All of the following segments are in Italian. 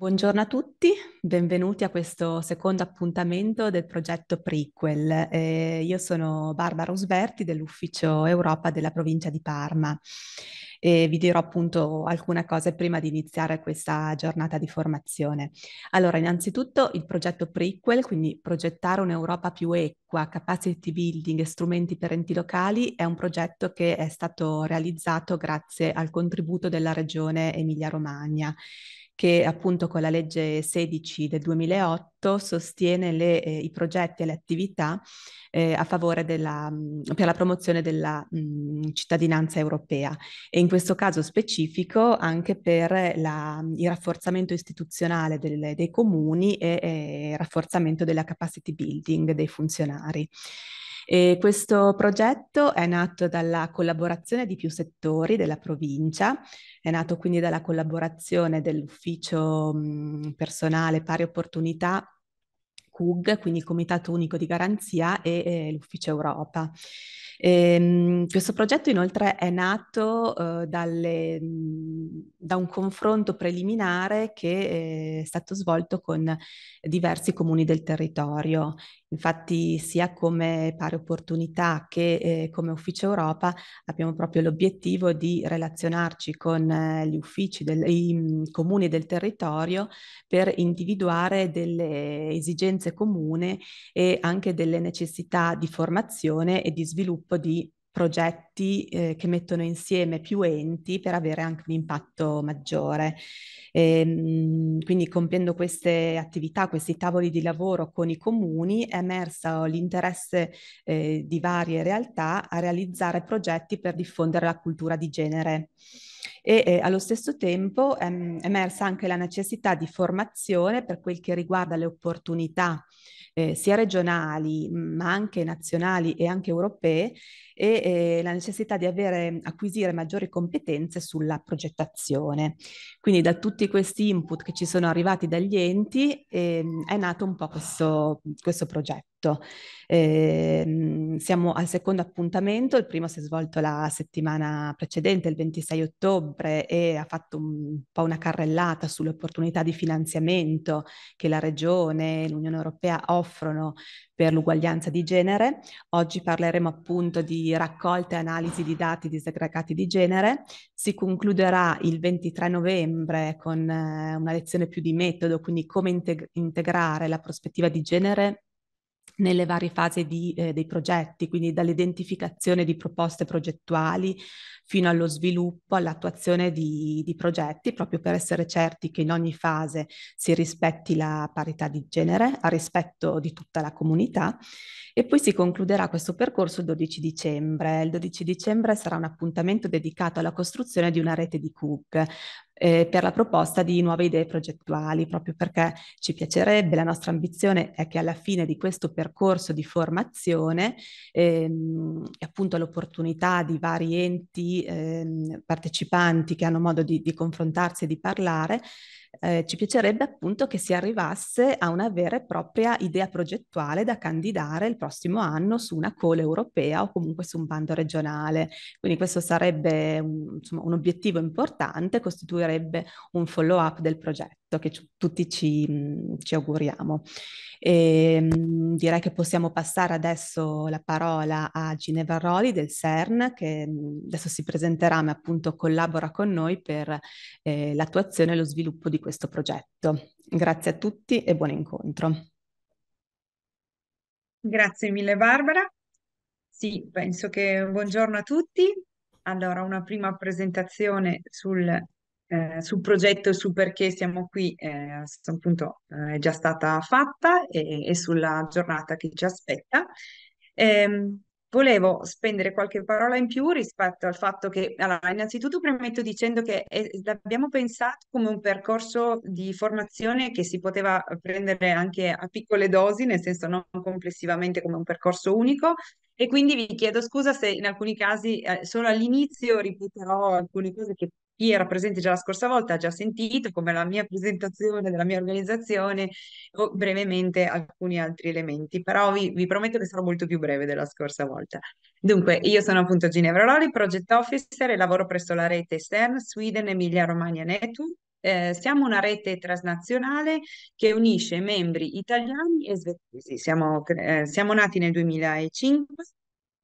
Buongiorno a tutti, benvenuti a questo secondo appuntamento del progetto Prequel. Eh, io sono Barbara Usberti dell'Ufficio Europa della provincia di Parma e vi dirò appunto alcune cose prima di iniziare questa giornata di formazione. Allora, innanzitutto il progetto Prequel, quindi progettare un'Europa più equa, capacity building e strumenti per enti locali, è un progetto che è stato realizzato grazie al contributo della regione Emilia-Romagna che appunto con la legge 16 del 2008 sostiene le, eh, i progetti e le attività eh, a favore della, mm, per la promozione della mh, mm, cittadinanza europea e in questo caso specifico anche per la, il rafforzamento istituzionale del, dei comuni e, eh, il rafforzamento della capacity building dei funzionari. E questo progetto è nato dalla collaborazione di più settori della provincia, è nato quindi dalla collaborazione dell'ufficio mh, mhmm, personale pari opportunità CUG, quindi il Comitato Unico di Garanzia e eh, l'Ufficio Europa. E, ehm, questo progetto inoltre è nato eh, dalle, mhmm, da un confronto preliminare che eh, è stato svolto con diversi comuni del territorio Infatti sia come pari opportunità che eh, come ufficio Europa abbiamo proprio l'obiettivo di relazionarci con eh, gli uffici, dei mm, comuni del territorio per individuare delle esigenze comuni e anche delle necessità di formazione e di sviluppo di progetti eh, che mettono insieme più enti per avere anche un impatto maggiore. E, ehm, quindi compiendo queste attività, questi tavoli di lavoro con i comuni, è emerso l'interesse eh, di varie realtà a realizzare progetti per diffondere la cultura di genere. E eh, allo stesso tempo ehm, è emersa anche la necessità di formazione per quel che riguarda le opportunità eh, sia regionali ma anche nazionali e anche europee e eh, la necessità di avere, acquisire maggiori competenze sulla progettazione. Quindi da tutti questi input che ci sono arrivati dagli enti eh, è nato un po' questo, questo progetto. Eh, siamo al secondo appuntamento, il primo si è svolto la settimana precedente, il 26 ottobre, e ha fatto un po' una carrellata sulle opportunità di finanziamento che la Regione e l'Unione Europea offrono per l'uguaglianza di genere. Oggi parleremo appunto di raccolta e analisi di dati disaggregati di genere. Si concluderà il 23 novembre con eh, una lezione più di metodo, quindi come integ- integrare la prospettiva di genere nelle varie fasi di, eh, dei progetti, quindi dall'identificazione di proposte progettuali fino allo sviluppo, all'attuazione di, di, progetti, proprio per essere certi che in ogni fase si rispetti la parità di genere, a rispetto di tutta la comunità. E poi si concluderà questo percorso il 12 dicembre. Il 12 dicembre sarà un appuntamento dedicato alla costruzione di una rete di CUC, eh, per la proposta di nuove idee progettuali, proprio perché ci piacerebbe, la nostra ambizione è che alla fine di questo percorso di formazione ehm, appunto l'opportunità di vari enti ehm, partecipanti che hanno modo di, di confrontarsi e di parlare eh, ci piacerebbe appunto che si arrivasse a una vera e propria idea progettuale da candidare il prossimo anno su una cola europea o comunque su un bando regionale. Quindi questo sarebbe un, insomma, un obiettivo importante, costituirebbe un follow up del progetto che ci, tutti ci, mm, ci auguriamo. E, ehm, direi che possiamo passare adesso la parola a Ginevra Roli del CERN che mm, adesso si presenterà ma appunto collabora con noi per eh, l'attuazione e lo sviluppo di questo progetto. Grazie a tutti e buon incontro. Grazie mille Barbara. Sì, penso che buongiorno a tutti. Allora, una prima presentazione sul, eh, sul progetto e su perché siamo qui, eh, appunto, eh, è già stata fatta e, e, sulla giornata che ci aspetta. Ehm, Volevo spendere qualche parola in più rispetto al fatto che, allora, innanzitutto premetto dicendo che eh, l'abbiamo pensato come un percorso di formazione che si poteva prendere anche a piccole dosi, nel senso non complessivamente come un percorso unico, e quindi vi chiedo scusa se in alcuni casi eh, solo all'inizio ripeterò alcune cose che chi era presente già la scorsa volta ha già sentito come la mia presentazione della mia organizzazione o brevemente alcuni altri elementi, però vi, vi prometto che sarò molto più breve della scorsa volta. Dunque, io sono appunto Ginevra Roli, Project Officer e lavoro presso la rete Stern Sweden Emilia Romagna Network eh, siamo una rete transnazionale che unisce membri italiani e svedesi. Siamo, eh, siamo nati nel 2005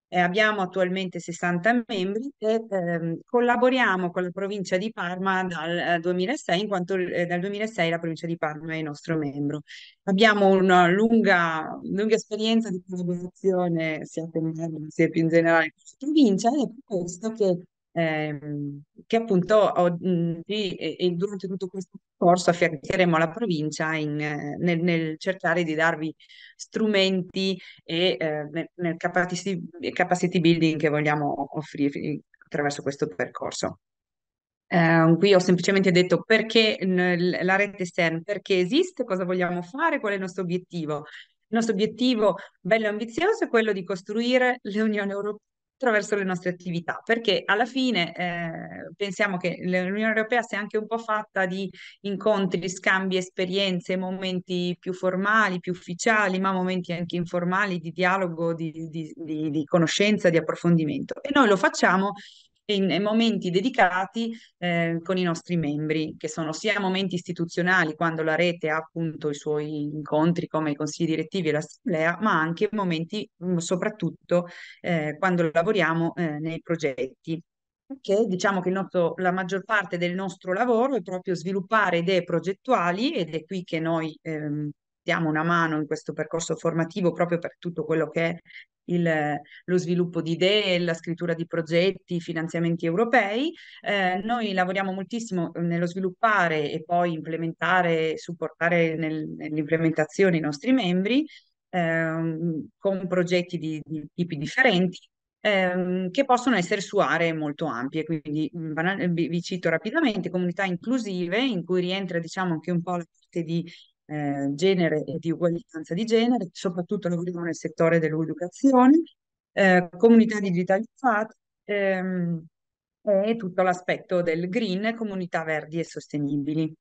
eh, abbiamo attualmente 60 membri e ehm, collaboriamo con la provincia di Parma dal 2006, eh, in quanto eh, dal 2006 la provincia di Parma è il nostro membro. Abbiamo una lunga, lunga esperienza di collaborazione sia con Parma sia più in generale con la provincia ed è per questo che ehm, che appunto oggi e, durante tutto questo corso affiancheremo alla provincia in, nel, nel, cercare di darvi strumenti e eh, nel, capacity, capacity building che vogliamo offrirvi attraverso questo percorso. Eh, qui ho semplicemente detto perché la rete STEM, perché esiste, cosa vogliamo fare, qual è il nostro obiettivo. Il nostro obiettivo bello e ambizioso è quello di costruire l'Unione Europea attraverso le nostre attività, perché alla fine eh, pensiamo che l'Unione Europea sia anche un po' fatta di incontri, scambi, esperienze, momenti più formali, più ufficiali, ma momenti anche informali di dialogo, di, di, di, di conoscenza, di approfondimento. E noi lo facciamo in momenti dedicati eh, con i nostri membri, che sono sia momenti istituzionali, quando la rete ha appunto i suoi incontri come i consigli direttivi e l'assemblea, ma anche momenti mh, mm, soprattutto eh, quando lavoriamo eh, nei progetti. Perché diciamo che nostro, la maggior parte del nostro lavoro è proprio sviluppare idee progettuali ed è qui che noi ehm, diamo una mano in questo percorso formativo proprio per tutto quello che è il, lo sviluppo di idee, la scrittura di progetti, finanziamenti europei. Eh, noi lavoriamo moltissimo eh, nello sviluppare e poi implementare, supportare nel, nell'implementazione i nostri membri ehm, con progetti di, di tipi differenti ehm, che possono essere su aree molto ampie, quindi mm, vi cito rapidamente comunità inclusive in cui rientra diciamo anche un po' la parte di eh, genere e di uguaglianza di genere, soprattutto lavoriamo nel settore dell'educazione, eh, comunità digitalizzate ehm, e tutto l'aspetto del green, comunità verdi e sostenibili.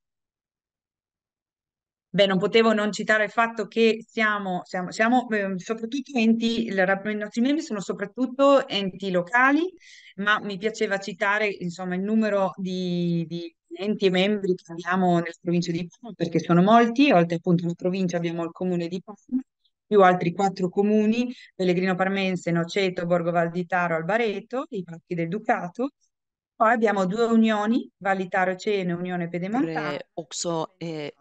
Beh, non potevo non citare il fatto che siamo, siamo, siamo eh, soprattutto enti, i nostri membri sono soprattutto enti locali, ma mi piaceva citare insomma, il numero di, di enti e membri che abbiamo nella provincia di Parma, perché sono molti, oltre appunto alla provincia abbiamo il comune di Parma, più altri quattro comuni, Pellegrino Parmense, Noceto, Borgo Valditaro, Albareto, i parchi del Ducato, poi abbiamo due unioni, Vallitaro Cene e Unione Pedemontana. Oxo e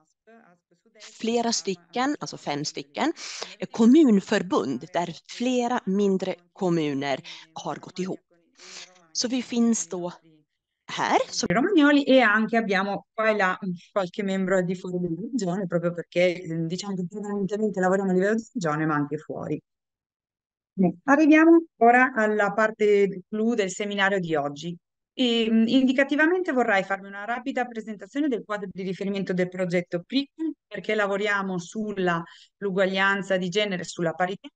flera stycken, alltså fem stycken, eh, kommunförbund där flera mindre kommuner har gått ihop. Så vi finns då här. So romagnoli e anche abbiamo qua e là qualche membro di fuori della regione proprio perché eh, diciamo che prevalentemente lavoriamo a livello di regione ma anche fuori. arriviamo ora alla parte clou del seminario di oggi, e, ehm, indicativamente vorrei farvi una rapida presentazione del quadro di riferimento del progetto PRIC perché lavoriamo sull'uguaglianza di genere, e sulla parità.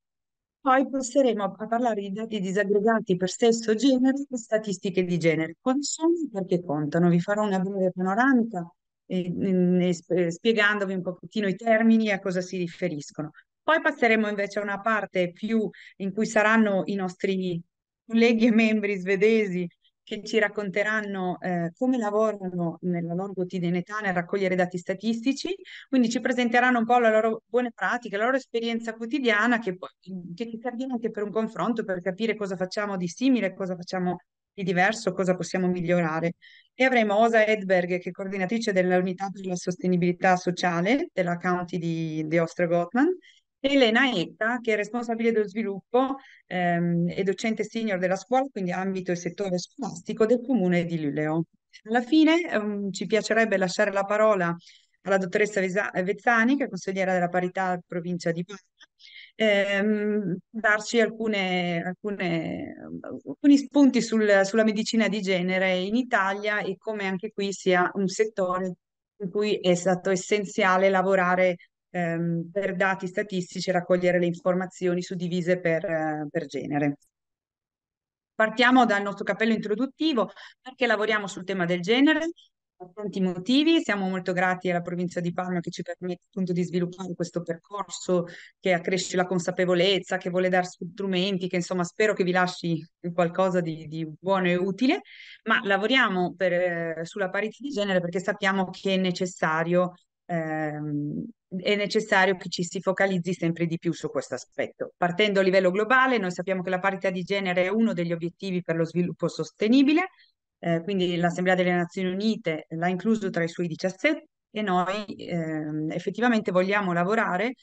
Poi passeremo a parlare di dati disaggregati per sesso, genere e statistiche di genere. Quali sono e perché contano? Vi farò una breve panoramica eh, eh, spiegandovi un pochettino i termini e a cosa si riferiscono. Poi passeremo invece a una parte più in cui saranno i nostri colleghi e membri svedesi che ci racconteranno eh, come lavorano nella loro quotidianità nel raccogliere dati statistici, quindi ci presenteranno un po' le loro buone pratiche, la loro esperienza quotidiana che, che ci servirà anche per un confronto, per capire cosa facciamo di simile, cosa facciamo di diverso, cosa possiamo migliorare. E avremo Osa Edberg, che è coordinatrice dell'unità per la sostenibilità sociale della county di, di ostra Elena Etta, che è responsabile dello sviluppo ehm, e docente senior della scuola, quindi ambito e settore scolastico del comune di Luleo. Alla fine ehm, ci piacerebbe lasciare la parola alla dottoressa Vezzani, che è consigliera della parità provincia di Parma, ehm, darci alcune, alcune, alcuni spunti sul, sulla medicina di genere in Italia e come anche qui sia un settore in cui è stato essenziale lavorare ehm, per dati statistici raccogliere le informazioni suddivise per, eh, per genere. Partiamo dal nostro cappello introduttivo perché lavoriamo sul tema del genere per tanti motivi, siamo molto grati alla provincia di Parma che ci permette appunto di sviluppare questo percorso che accresce la consapevolezza, che vuole dare strumenti, che insomma spero che vi lasci qualcosa di, di buono e utile, ma lavoriamo per, eh, sulla parità di genere perché sappiamo che è necessario ehm, è necessario che ci si focalizzi sempre di più su questo aspetto. Partendo a livello globale, noi sappiamo che la parità di genere è uno degli obiettivi per lo sviluppo sostenibile, eh, quindi l'Assemblea delle Nazioni Unite l'ha incluso tra i suoi 17 e noi ehm, effettivamente vogliamo lavorare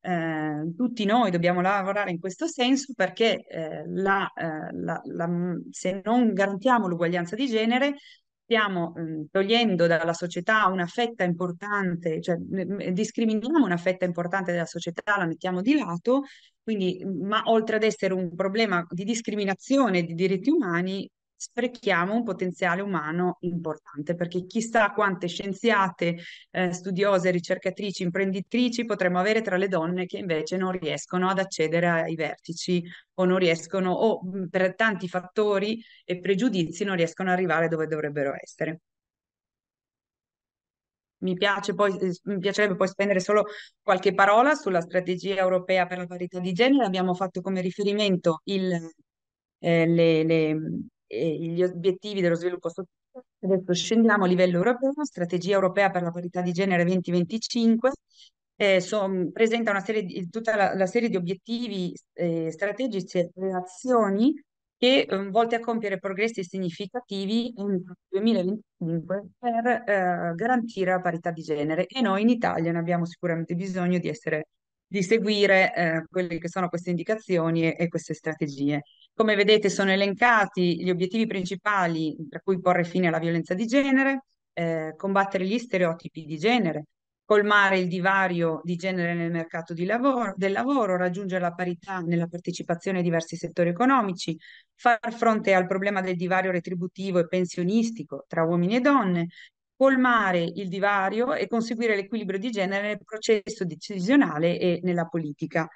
eh, tutti noi dobbiamo lavorare in questo senso perché eh, la, eh, la, la, se non garantiamo l'uguaglianza di genere stiamo mh, togliendo dalla società una fetta importante, cioè mh, discriminiamo una fetta importante della società, la mettiamo di lato, quindi, ma oltre ad essere un problema di discriminazione di diritti umani, sprechiamo un potenziale umano importante, perché chissà quante scienziate, eh, studiose, ricercatrici, imprenditrici potremmo avere tra le donne che invece non riescono ad accedere ai vertici o non riescono, o mm, per tanti fattori e pregiudizi non riescono ad arrivare dove dovrebbero essere. Mi, poi, eh, mi, piacerebbe poi spendere solo qualche parola sulla strategia europea per la parità di genere. Abbiamo fatto come riferimento il, eh, le, le, mm, gli obiettivi dello sviluppo sostenibile. Adesso scendiamo a livello europeo, strategia europea per la parità di genere 2025, eh, so, presenta una serie di, tutta la, la serie di obiettivi eh, strategici e azioni che eh, volte a compiere progressi significativi nel 2025 per eh, garantire la parità di genere e noi in Italia ne abbiamo sicuramente bisogno di essere di seguire eh, quelle che sono queste indicazioni e, e queste strategie. Come vedete sono elencati gli obiettivi principali, tra cui porre fine alla violenza di genere, eh, combattere gli stereotipi di genere, colmare il divario di genere nel mercato di lavoro, del lavoro, raggiungere la parità nella partecipazione ai diversi settori economici, far fronte al problema del divario retributivo e pensionistico tra uomini e donne, colmare il divario e conseguire l'equilibrio di genere nel processo decisionale e nella politica,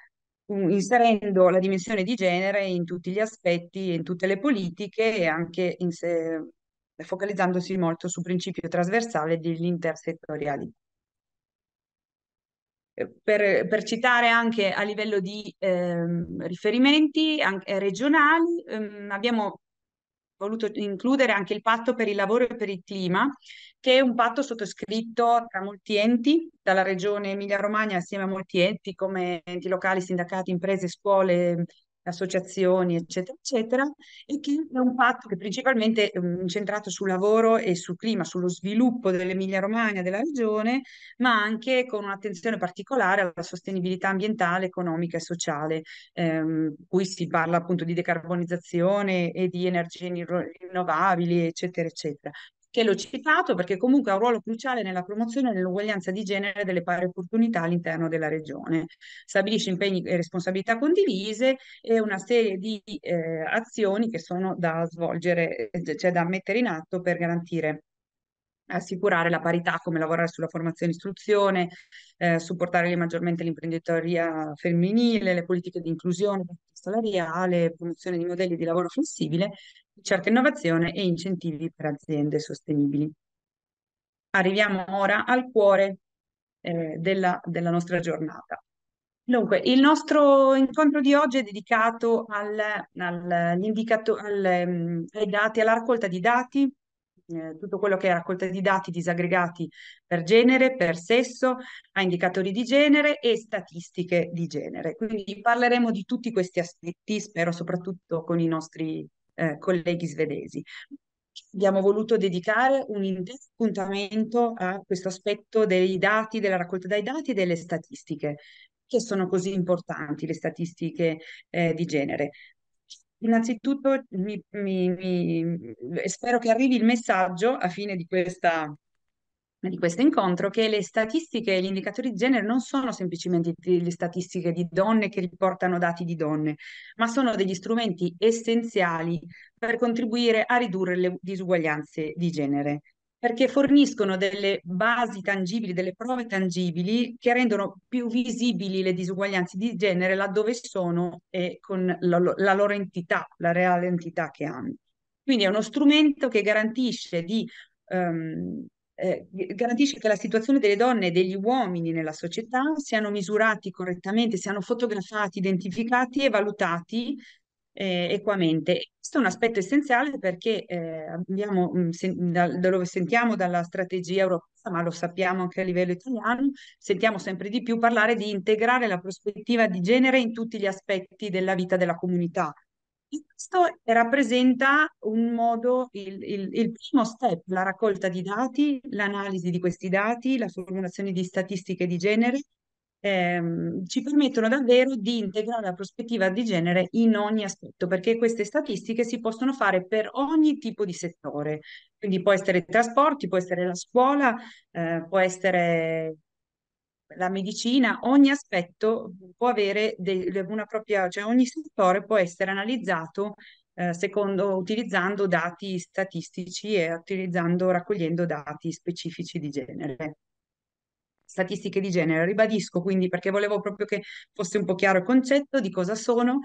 mm, inserendo la dimensione di genere in tutti gli aspetti, in tutte le politiche e anche se, focalizzandosi molto sul principio trasversale dell'intersettorialità. Eh, per, per, citare anche a livello di eh, riferimenti anche eh, regionali, ehm, abbiamo voluto includere anche il patto per il lavoro e per il clima, che è un patto sottoscritto tra molti enti, dalla regione Emilia-Romagna assieme a molti enti come enti locali, sindacati, imprese, scuole, associazioni, eccetera, eccetera, e che è un patto che principalmente è ehm, incentrato sul lavoro e sul clima, sullo sviluppo dell'Emilia Romagna, della regione, ma anche con un'attenzione particolare alla sostenibilità ambientale, economica e sociale, ehm, cui si parla appunto di decarbonizzazione e di energie rinnovabili, eccetera, eccetera che l'ho citato perché comunque ha un ruolo cruciale nella promozione dell'uguaglianza di genere e delle pari opportunità all'interno della regione. Stabilisce impegni e responsabilità condivise e una serie di eh, azioni che sono da svolgere, eh, cioè da mettere in atto per garantire assicurare la parità, come lavorare sulla formazione e istruzione, eh, supportare maggiormente l'imprenditoria femminile, le politiche di inclusione salariale, promozione di modelli di lavoro flessibile, ricerca innovazione e incentivi per aziende sostenibili. Arriviamo ora al cuore eh, della, della nostra giornata. Dunque, il nostro incontro di oggi è dedicato al, al, al, mm, ai dati, alla raccolta di dati eh, tutto quello che è raccolta di dati disaggregati per genere, per sesso, a indicatori di genere e statistiche di genere. Quindi parleremo di tutti questi aspetti, spero soprattutto con i nostri eh, colleghi svedesi. Abbiamo voluto dedicare un intero appuntamento a questo aspetto dei dati, della raccolta dei dati e delle statistiche, che sono così importanti le statistiche eh, di genere. Innanzitutto mi, mi, mi, spero che arrivi il messaggio a fine di, questa, di questo incontro che le statistiche e gli indicatori di genere non sono semplicemente le statistiche di donne che riportano dati di donne, ma sono degli strumenti essenziali per contribuire a ridurre le disuguaglianze di genere perché forniscono delle basi tangibili, delle prove tangibili che rendono più visibili le disuguaglianze di genere laddove sono e con la, la loro entità, la reale entità che hanno. Quindi è uno strumento che garantisce di um, eh, garantisce che la situazione delle donne e degli uomini nella società siano misurati correttamente, siano fotografati, identificati e valutati eh, equamente. Questo è un aspetto essenziale perché eh, abbiamo, mm, se, da, da, dove sentiamo dalla strategia europea, ma lo sappiamo anche a livello italiano, sentiamo sempre di più parlare di integrare la prospettiva di genere in tutti gli aspetti della vita della comunità. E questo rappresenta un modo, il, il, il primo step, la raccolta di dati, l'analisi di questi dati, la formulazione di statistiche di genere, ehm, ci permettono davvero di integrare la prospettiva di genere in ogni aspetto, perché queste statistiche si possono fare per ogni tipo di settore. Quindi può essere i trasporti, può essere la scuola, eh, può essere la medicina, ogni aspetto può avere una propria, cioè ogni settore può essere analizzato eh, secondo, utilizzando dati statistici e utilizzando, raccogliendo dati specifici di genere statistiche di genere. Ribadisco quindi perché volevo proprio che fosse un po' chiaro il concetto di cosa sono.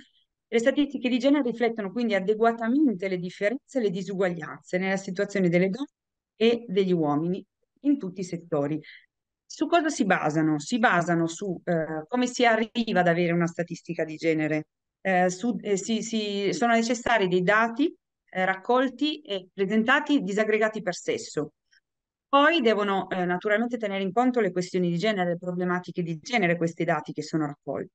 Le statistiche di genere riflettono quindi adeguatamente le differenze e le disuguaglianze nella situazione delle donne e degli uomini in tutti i settori. Su cosa si basano? Si basano su eh, come si arriva ad avere una statistica di genere. Eh, su, eh, si, si, sono necessari dei dati eh, raccolti e presentati disaggregati per sesso. Poi devono eh, naturalmente tenere in conto le questioni di genere, le problematiche di genere, questi dati che sono raccolti.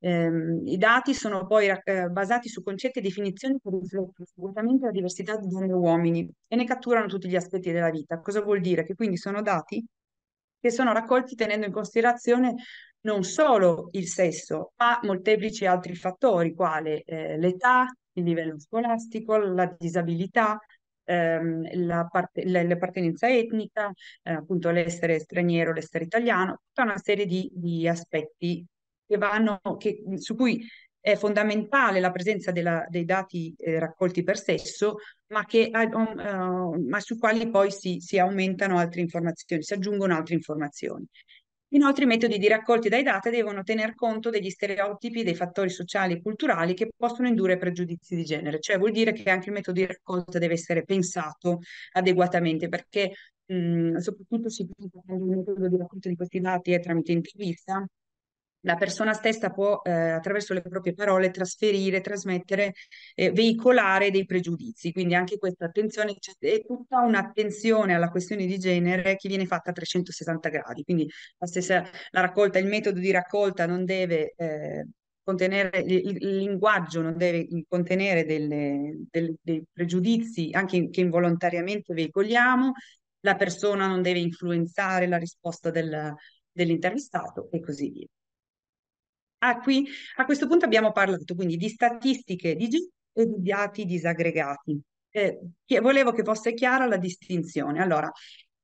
Ehm, I dati sono poi eh, basati su concetti e definizioni che riflettono assolutamente la diversità di donne e uomini e ne catturano tutti gli aspetti della vita. Cosa vuol dire? Che quindi sono dati che sono raccolti tenendo in considerazione non solo il sesso, ma molteplici altri fattori, quale eh, l'età, il livello scolastico, la disabilità, ehm, parte, l'appartenenza etnica, eh, appunto l'essere straniero, l'essere italiano, tutta una serie di, di aspetti che vanno, che, su cui è fondamentale la presenza della, dei dati eh, raccolti per sesso, ma, che, uh, ma su quali poi si, si, aumentano altre informazioni, si aggiungono altre informazioni. Inoltre i metodi di raccolti dai dati devono tener conto degli stereotipi, dei fattori sociali e culturali che possono indurre pregiudizi di genere, cioè vuol dire che anche il metodo di raccolta deve essere pensato adeguatamente perché mh, mhmm, soprattutto si pensa quando il metodo di raccolta di questi dati è tramite intervista, la persona stessa può eh, attraverso le proprie parole trasferire, trasmettere, eh, veicolare dei pregiudizi. Quindi anche questa attenzione, cioè, è tutta un'attenzione alla questione di genere che viene fatta a 360 gradi. Quindi la stessa, la raccolta, il metodo di raccolta non deve... Eh, contenere il, il, linguaggio non deve contenere delle, delle, dei pregiudizi anche in, che involontariamente veicoliamo, la persona non deve influenzare la risposta del, dell'intervistato e così via. Ah, qui, a questo punto abbiamo parlato quindi di statistiche di G e di dati disaggregati. Eh, volevo che fosse chiara la distinzione. Allora,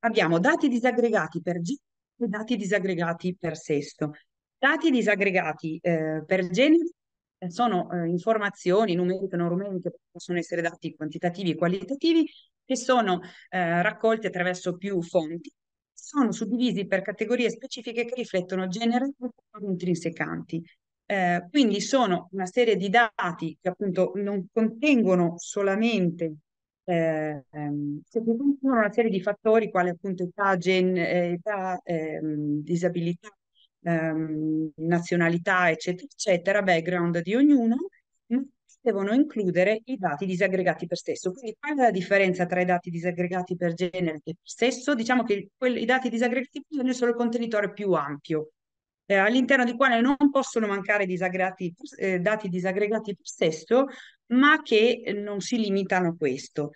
abbiamo dati disaggregati per genere e dati disaggregati per sesso. Dati disaggregati eh, per genere eh, sono eh, informazioni numeriche, non numeriche, possono essere dati quantitativi e qualitativi, che sono eh, raccolte attraverso più fonti, sono suddivisi per categorie specifiche che riflettono genere e intrinsecanti. Eh, quindi sono una serie di dati che appunto non contengono solamente eh, ehm, se contengono una serie di fattori quali appunto età, gen, eh, età ehm, disabilità, ehm, nazionalità, eccetera, eccetera, background di ognuno, devono includere i dati disaggregati per sesso. Quindi qual è la differenza tra i dati disaggregati per genere e per sesso? Diciamo che quelli, i dati disaggregati per genere sono il contenitore più ampio, eh, all'interno di quale non possono mancare disaggregati, eh, dati disaggregati per sesso, ma che non si limitano a questo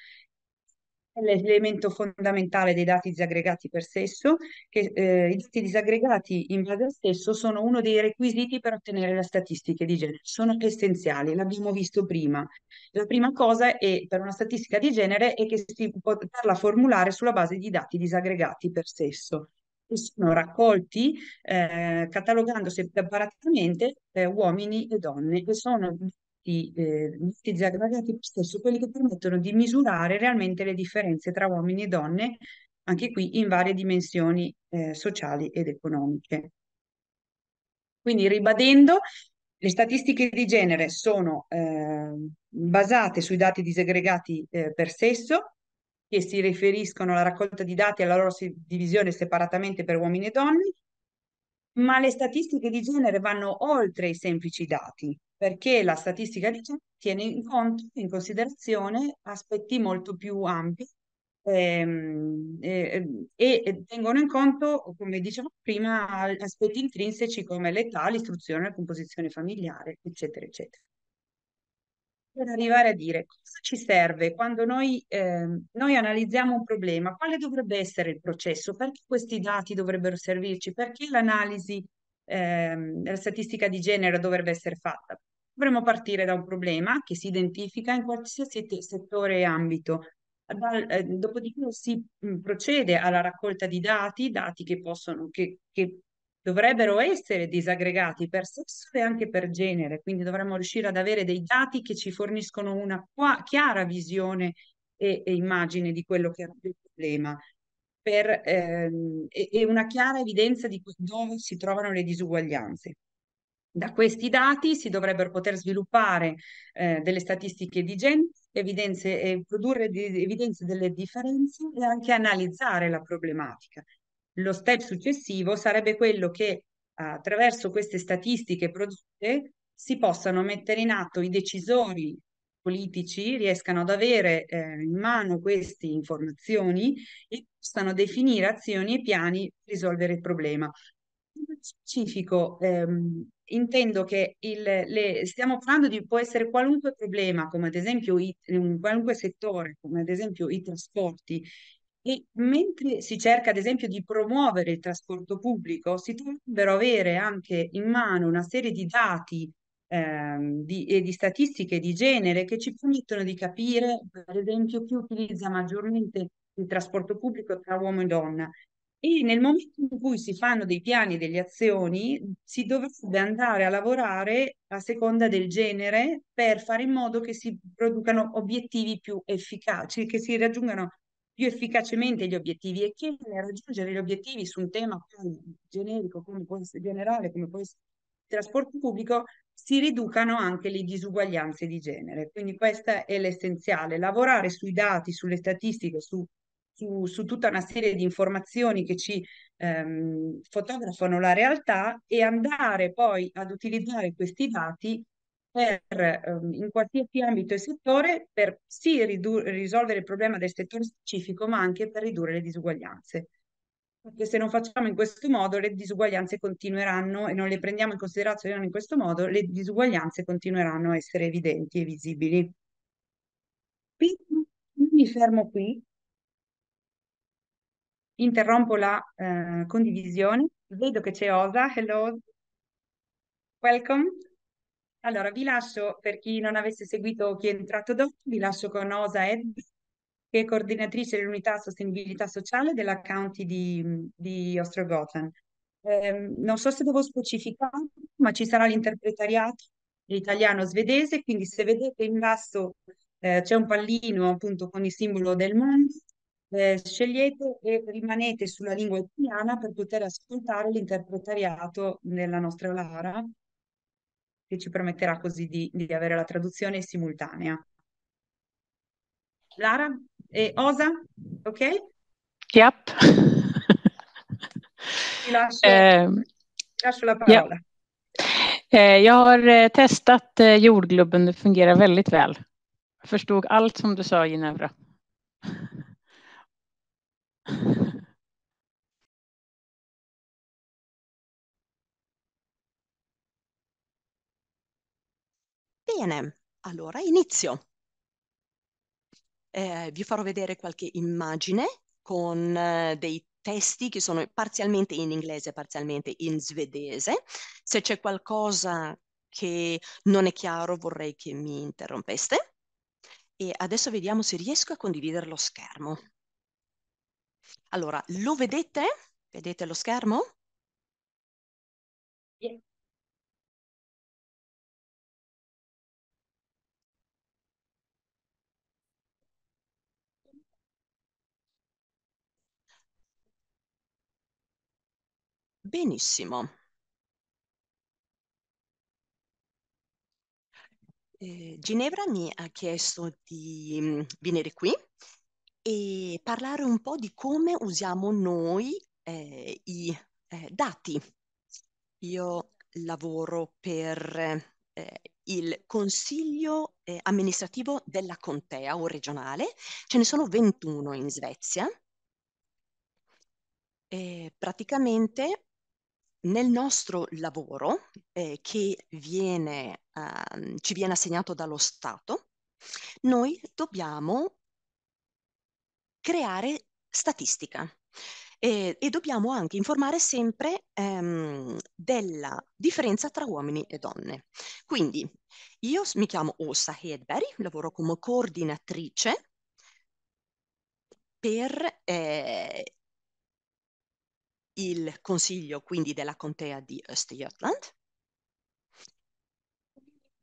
l'elemento fondamentale dei dati disaggregati per sesso, che eh, i dati disaggregati in base al sesso sono uno dei requisiti per ottenere le statistiche di genere, sono essenziali, l'abbiamo visto prima. La prima cosa è, per una statistica di genere è che si può farla formulare sulla base di dati disaggregati per sesso che sono raccolti eh, catalogando separatamente eh, uomini e donne, che sono di eh, mestizi aggregati stesso, quelli che permettono di misurare realmente le differenze tra uomini e donne, anche qui in varie dimensioni eh, sociali ed economiche. Quindi ribadendo, le statistiche di genere sono eh, basate sui dati disegregati eh, per sesso, che si riferiscono alla raccolta di dati e alla loro divisione separatamente per uomini e donne, ma le statistiche di genere vanno oltre i semplici dati, perché la statistica di genere tiene in conto, in considerazione aspetti molto più ampi ehm, eh, e tengono in conto, come dicevo prima, aspetti intrinseci come l'età, l'istruzione, la composizione familiare, eccetera, eccetera per arrivare a dire cosa ci serve quando noi, ehm, noi, analizziamo un problema, quale dovrebbe essere il processo, perché questi dati dovrebbero servirci, perché l'analisi, ehm, la statistica di genere dovrebbe essere fatta. Dovremmo partire da un problema che si identifica in qualsiasi settore e ambito. Eh, dopodiché si mm, procede alla raccolta di dati, dati che, possono, che, che dovrebbero essere disaggregati per sesso e anche per genere, quindi dovremmo riuscire ad avere dei dati che ci forniscono una chiara visione e, e immagine di quello che è il problema per, ehm, e, e, una chiara evidenza di dove si trovano le disuguaglianze. Da questi dati si dovrebbero poter sviluppare eh, delle statistiche di genere, produrre di, evidenze delle differenze e anche analizzare la problematica lo step successivo sarebbe quello che attraverso queste statistiche prodotte si possano mettere in atto i decisori politici riescano ad avere eh, in mano queste informazioni e possano definire azioni e piani per risolvere il problema. In specifico, ehm, intendo che il, le, stiamo parlando di può essere qualunque problema, come ad esempio i, un, qualunque settore, come ad esempio i trasporti, e mentre si cerca, ad esempio, di promuovere il trasporto pubblico, si dovrebbero avere anche in mano una serie di dati ehm, di, e di statistiche di genere che ci permettono di capire, ad esempio, chi utilizza maggiormente il trasporto pubblico tra uomo e donna. E nel momento in cui si fanno dei piani e delle azioni, si dovrebbe andare a lavorare a seconda del genere per fare in modo che si producano obiettivi più efficaci, che si raggiungano più efficacemente gli obiettivi e che nel raggiungere gli obiettivi su un tema generico, come può essere generale, come può essere il trasporto pubblico, si riducano anche le disuguaglianze di genere. Quindi questa è l'essenziale, lavorare sui dati, sulle statistiche, su, su, su tutta una serie di informazioni che ci ehm, fotografano la realtà e andare poi ad utilizzare questi dati per, ehm, in qualsiasi ambito e settore per sì risolvere il problema del settore specifico, ma anche per ridurre le disuguaglianze. Perché se non facciamo in questo modo le disuguaglianze continueranno e non le prendiamo in considerazione in questo modo, le disuguaglianze continueranno a essere evidenti e visibili. Qui, mi fermo qui, interrompo la eh, condivisione, vedo che c'è Osa, hello, welcome. Allora, vi lascio, per chi non avesse seguito chi è entrato dopo, vi lascio con Osa Ed, che è coordinatrice dell'unità sostenibilità sociale della county di, di Ostrogotham. Eh, non so se devo specificare, ma ci sarà l'interpretariato italiano-svedese, quindi se vedete in basso eh, c'è un pallino appunto con il simbolo del mondo, eh, scegliete e rimanete sulla lingua italiana per poter ascoltare l'interpretariato della nostra Lara che ci permetterà così di, di avere la traduzione simultanea. Lara e Osa, ok? Yep. Ti lascio, eh, ti lascio la parola. Yep. Eh, jag har eh, testat eh, jordgloben, det fungerar väldigt väl. Jag förstod allt som du sa Ginevra. Bene, allora inizio. Eh, vi farò vedere qualche immagine con eh, dei testi che sono parzialmente in inglese, parzialmente in svedese. Se c'è qualcosa che non è chiaro vorrei che mi interrompeste. E adesso vediamo se riesco a condividere lo schermo. Allora, lo vedete? Vedete lo schermo? Yeah. Benissimo. Eh, Ginevra mi ha chiesto di mm, venire qui e parlare un po' di come usiamo noi eh, i eh, dati. Io lavoro per eh, il Consiglio eh, amministrativo della Contea o regionale, ce ne sono 21 in Svezia. E praticamente nel nostro lavoro eh, che viene, eh, ci viene assegnato dallo Stato, noi dobbiamo creare statistica e, eh, e dobbiamo anche informare sempre ehm, della differenza tra uomini e donne. Quindi io mi chiamo Ossa Hedberry, lavoro come coordinatrice per eh, il consiglio quindi della contea di Östergötland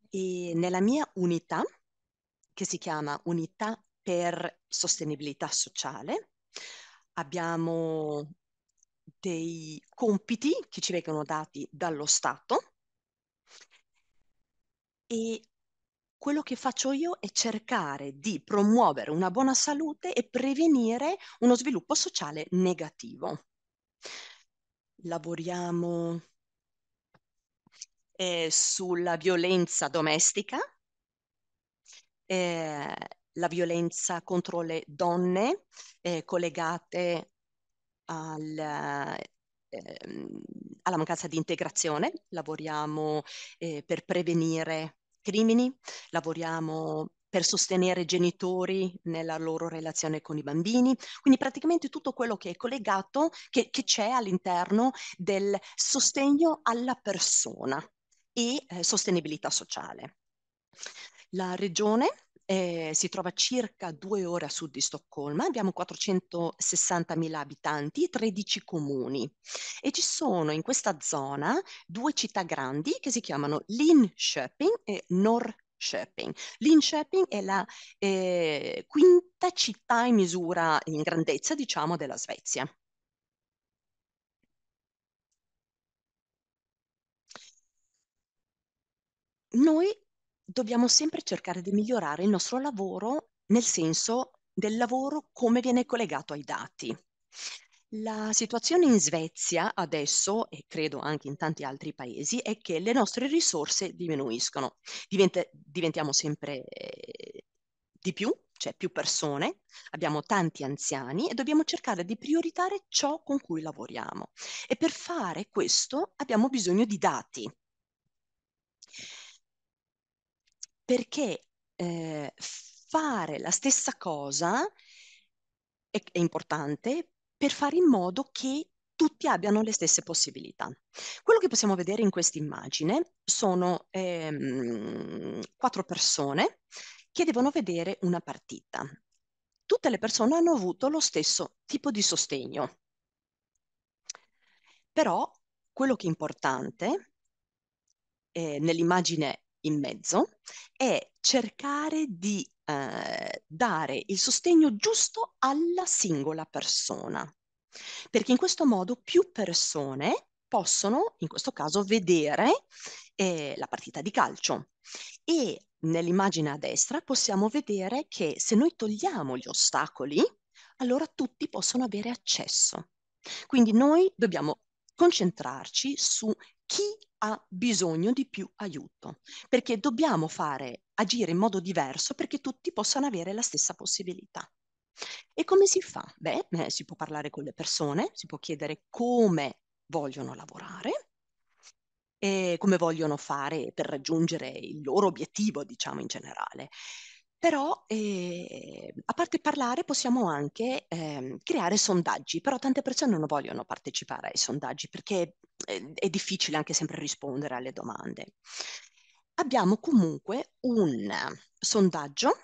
eh, e nella mia unità che si chiama Unità per Sostenibilità Sociale abbiamo dei compiti che ci vengono dati dallo Stato e quello che faccio io è cercare di promuovere una buona salute e prevenire uno sviluppo sociale negativo. Lavoriamo eh, sulla violenza domestica, eh, la violenza contro le donne eh, collegate al, ehm, alla mancanza di integrazione, lavoriamo eh, per prevenire crimini, lavoriamo per sostenere i genitori nella loro relazione con i bambini, quindi praticamente tutto quello che è collegato, che, che c'è all'interno del sostegno alla persona e eh, sostenibilità sociale. La regione eh, si trova circa due ore a sud di Stoccolma, abbiamo 460.000 abitanti, 13 comuni e ci sono in questa zona due città grandi che si chiamano Linköping e Norrköping shopping. Lean è la eh, quinta città in misura, in grandezza, diciamo, della Svezia. Noi dobbiamo sempre cercare di migliorare il nostro lavoro nel senso del lavoro come viene collegato ai dati. La situazione in Svezia adesso, e credo anche in tanti altri paesi, è che le nostre risorse diminuiscono, Divent- diventiamo sempre eh, di più, cioè più persone, abbiamo tanti anziani e dobbiamo cercare di prioritare ciò con cui lavoriamo. E per fare questo abbiamo bisogno di dati. Perché eh, fare la stessa cosa è, è importante, per fare in modo che tutti abbiano le stesse possibilità. Quello che possiamo vedere in questa immagine sono ehm, quattro persone che devono vedere una partita. Tutte le persone hanno avuto lo stesso tipo di sostegno. Però quello che è importante eh, nell'immagine in mezzo è cercare di eh, dare il sostegno giusto alla singola persona, perché in questo modo più persone possono, in questo caso, vedere eh, la partita di calcio. E nell'immagine a destra possiamo vedere che se noi togliamo gli ostacoli, allora tutti possono avere accesso. Quindi noi dobbiamo concentrarci su chi ha bisogno di più aiuto, perché dobbiamo fare agire in modo diverso perché tutti possano avere la stessa possibilità. E come si fa? Beh, eh, si può parlare con le persone, si può chiedere come vogliono lavorare, come vogliono fare per raggiungere il loro obiettivo, diciamo in generale. Però, eh, a parte parlare, possiamo anche eh, creare sondaggi, però tante persone non vogliono partecipare ai sondaggi perché è, eh, è difficile anche sempre rispondere alle domande abbiamo comunque un sondaggio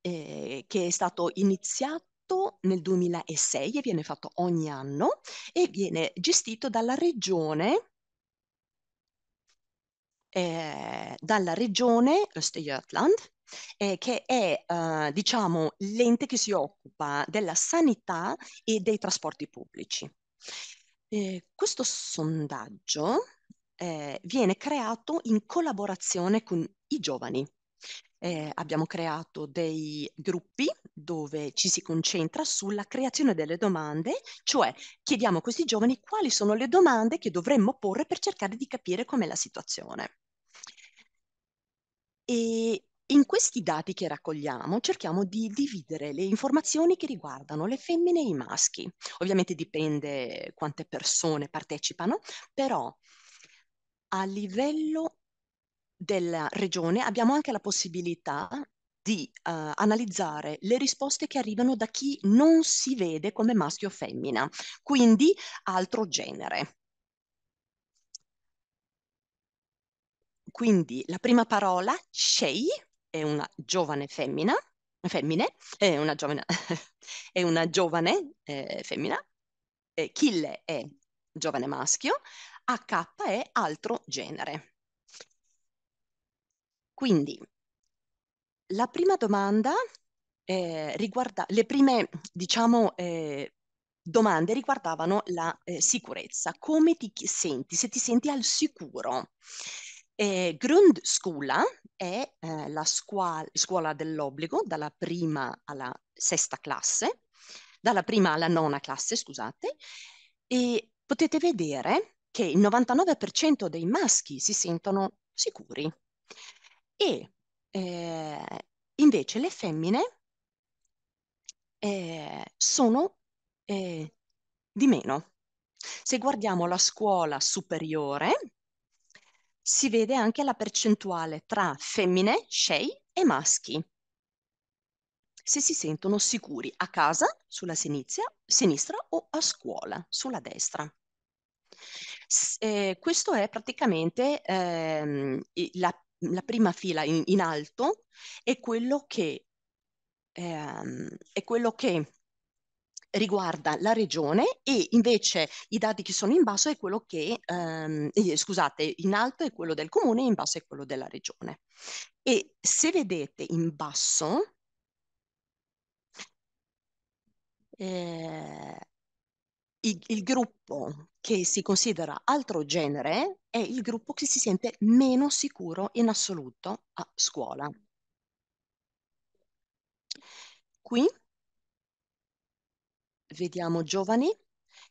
eh, che è stato iniziato nel 2006 e viene fatto ogni anno e viene gestito dalla regione eh, dalla regione Östergötland, eh, che è eh, diciamo l'ente che si occupa della sanità e dei trasporti pubblici. Eh, questo sondaggio eh, viene creato in collaborazione con i giovani. Eh, abbiamo creato dei gruppi dove ci si concentra sulla creazione delle domande, cioè chiediamo a questi giovani quali sono le domande che dovremmo porre per cercare di capire com'è la situazione. E in questi dati che raccogliamo cerchiamo di dividere le informazioni che riguardano le femmine e i maschi. Ovviamente dipende quante persone partecipano, però a livello della regione abbiamo anche la possibilità di uh, analizzare le risposte che arrivano da chi non si vede come maschio o femmina, quindi altro genere. Quindi la prima parola, Shei, è una giovane femmina, femmine, è una giovane, è una giovane eh, femmina, Kille è giovane maschio, H è altro genere. Quindi la prima domanda eh, riguarda le prime, diciamo, eh, domande riguardavano la eh, sicurezza. Come ti senti? Se ti senti al sicuro? Eh, Grundschula è eh, la scuola, scuola dell'obbligo dalla prima alla sesta classe, dalla prima alla nona classe, scusate, e potete vedere che il 99% dei maschi si sentono sicuri e eh, invece le femmine eh, sono eh, di meno. Se guardiamo la scuola superiore, si vede anche la percentuale tra femmine, shei, e maschi. Se si sentono sicuri a casa, sulla sinistra, sinistra o a scuola, sulla destra eh, questo è praticamente ehm, la, la, prima fila in, in, alto, è quello che, ehm, è quello che riguarda la regione e invece i dati che sono in basso è quello che, ehm, scusate, in alto è quello del comune e in basso è quello della regione. E se vedete in basso, eh, il, il gruppo che si considera altro genere è il gruppo che si sente meno sicuro in assoluto a scuola. Qui vediamo giovani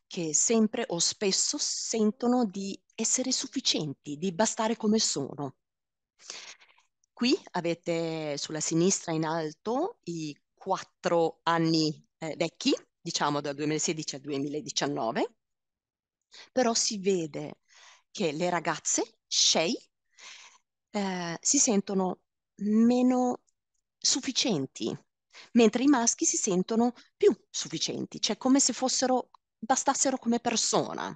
che sempre o spesso sentono di essere sufficienti, di bastare come sono. Qui avete sulla sinistra in alto i quattro anni eh, vecchi diciamo dal 2016 al 2019, però si vede che le ragazze, Shei, eh, si sentono meno sufficienti, mentre i maschi si sentono più sufficienti, cioè come se fossero, bastassero come persona.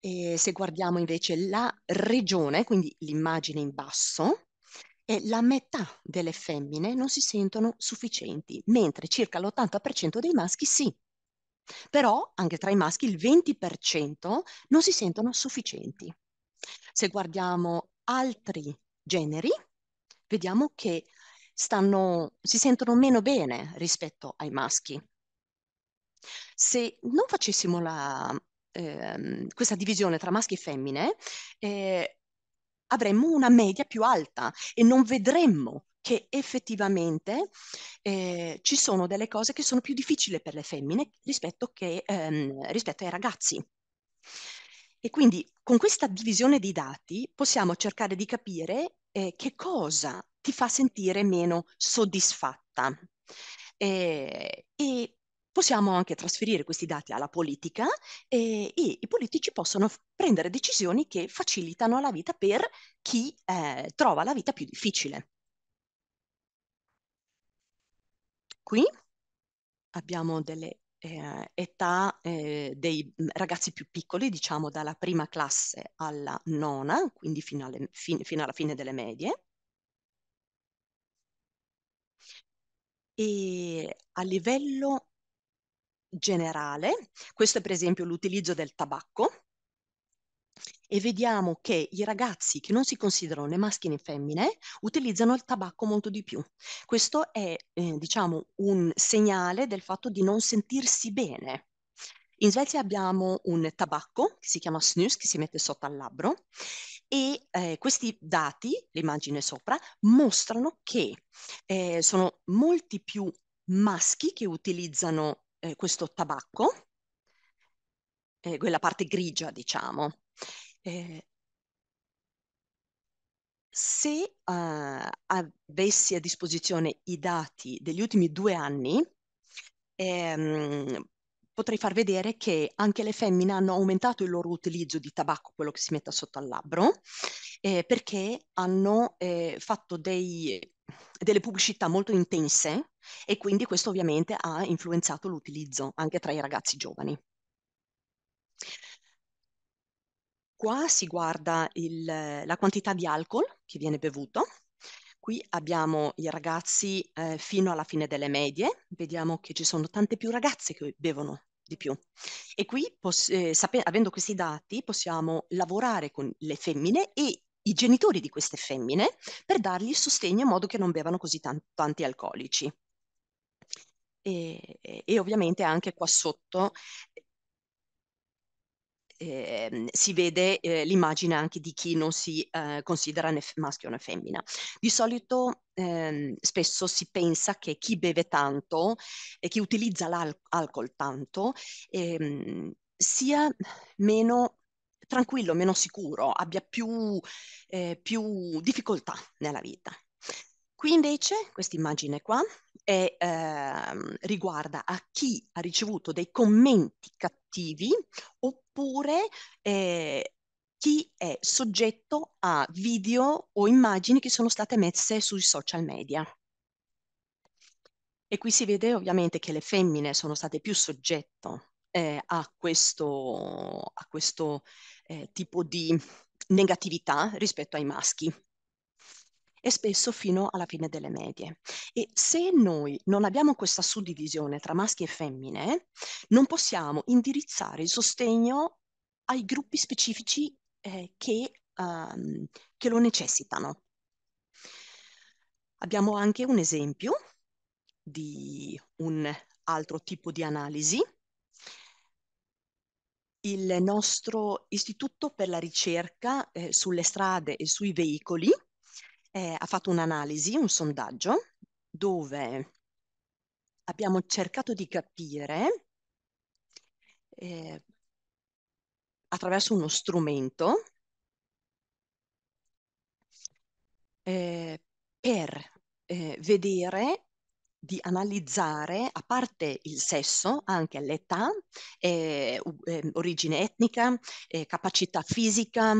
E se guardiamo invece la regione, quindi l'immagine in basso, eh, la metà delle femmine non si sentono sufficienti, mentre circa l'80% dei maschi sì. Però anche tra i maschi il 20% non si sentono sufficienti. Se guardiamo altri generi, vediamo che stanno, si sentono meno bene rispetto ai maschi. Se non facessimo la, ehm, questa divisione tra maschi e femmine, eh, avremmo una media più alta e non vedremmo che effettivamente eh, ci sono delle cose che sono più difficili per le femmine rispetto, che, ehm, rispetto ai ragazzi. E quindi con questa divisione di dati possiamo cercare di capire eh, che cosa ti fa sentire meno soddisfatta. Eh, e possiamo anche trasferire questi dati alla politica e, eh, e i politici possono f- prendere decisioni che facilitano la vita per chi eh, trova la vita più difficile. Qui abbiamo delle eh, età eh, dei mm, ragazzi più piccoli, diciamo dalla prima classe alla nona, quindi fino, alle, fin, fino alla fine delle medie. E a livello generale, questo è per esempio l'utilizzo del tabacco, e vediamo che i ragazzi che non si considerano né maschi né femmine utilizzano il tabacco molto di più. Questo è, eh, diciamo, un segnale del fatto di non sentirsi bene. In Svezia abbiamo un tabacco che si chiama snus, che si mette sotto al labbro, e eh, questi dati, l'immagine sopra, mostrano che eh, sono molti più maschi che utilizzano eh, questo tabacco, eh, quella parte grigia diciamo. Eh, se eh, avessi a disposizione i dati degli ultimi due anni, ehm, potrei far vedere che anche le femmine hanno aumentato il loro utilizzo di tabacco, quello che si mette sotto al labbro, eh, perché hanno eh, fatto dei delle pubblicità molto intense e quindi questo ovviamente ha influenzato l'utilizzo anche tra i ragazzi giovani. Qua si guarda il, la quantità di alcol che viene bevuto. Qui abbiamo i ragazzi eh, fino alla fine delle medie, vediamo che ci sono tante più ragazze che bevono di più. E qui, eh, avendo questi dati, possiamo lavorare con le femmine e i genitori di queste femmine per dargli il sostegno in modo che non bevano così tan- tanti alcolici. E, e, ovviamente anche qua sotto eh, si vede eh, l'immagine anche di chi non si eh, considera né maschio né femmina. Di solito ehm, spesso si pensa che chi beve tanto e chi utilizza l'alcol tanto ehm, sia meno tranquillo, meno sicuro, abbia più, eh, più difficoltà nella vita. Qui invece questa immagine qua è, eh, riguarda a chi ha ricevuto dei commenti cattivi oppure eh, chi è soggetto a video o immagini che sono state messe sui social media. E qui si vede ovviamente che le femmine sono state più soggetto eh, a questo, a questo eh, tipo di negatività rispetto ai maschi e spesso fino alla fine delle medie. E se noi non abbiamo questa suddivisione tra maschi e femmine, non possiamo indirizzare il sostegno ai gruppi specifici eh, che, um, che lo necessitano. Abbiamo anche un esempio di un altro tipo di analisi il nostro istituto per la ricerca eh, sulle strade e sui veicoli eh, ha fatto un'analisi, un sondaggio, dove abbiamo cercato di capire eh, attraverso uno strumento eh, per eh, vedere di analizzare, a parte il sesso, anche l'età, eh, eh, origine etnica, eh, capacità fisica,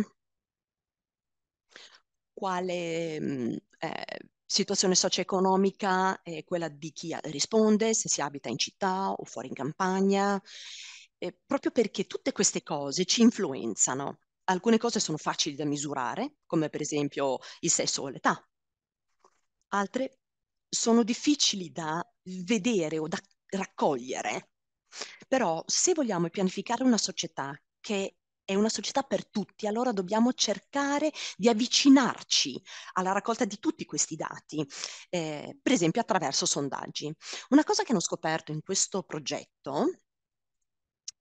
quale mh, mm, eh, situazione socio-economica è eh, quella di chi eh, risponde, se si abita in città o fuori in campagna, proprio perché tutte queste cose ci influenzano. Alcune cose sono facili da misurare, come per esempio il sesso o l'età, altre sono difficili da vedere o da raccogliere. Però se vogliamo pianificare una società che è una società per tutti, allora dobbiamo cercare di avvicinarci alla raccolta di tutti questi dati, eh, per esempio attraverso sondaggi. Una cosa che hanno scoperto in questo progetto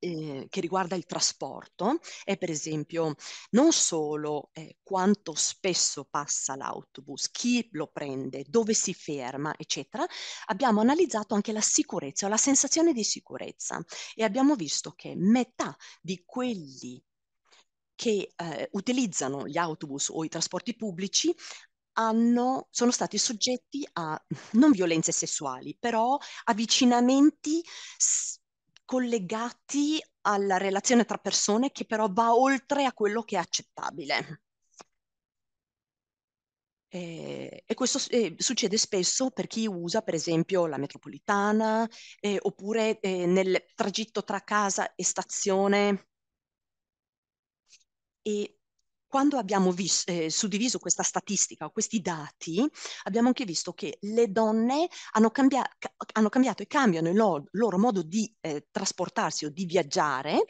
Ehm, che riguarda il trasporto è per esempio non solo eh, quanto spesso passa l'autobus, chi lo prende, dove si ferma, eccetera, abbiamo analizzato anche la sicurezza o la sensazione di sicurezza e abbiamo visto che metà di quelli che eh, utilizzano gli autobus o i trasporti pubblici hanno, sono stati soggetti a non violenze sessuali, però avvicinamenti collegati alla relazione tra persone che però va oltre a quello che è accettabile. Eh, e questo eh, succede spesso per chi usa, per esempio, la metropolitana, eh, oppure eh, nel tragitto tra casa e stazione. E quando abbiamo vis- eh, suddiviso questa statistica questi dati, abbiamo anche visto che le donne hanno, cambia- hanno cambiato e cambiano il loro, loro modo di eh, trasportarsi o di viaggiare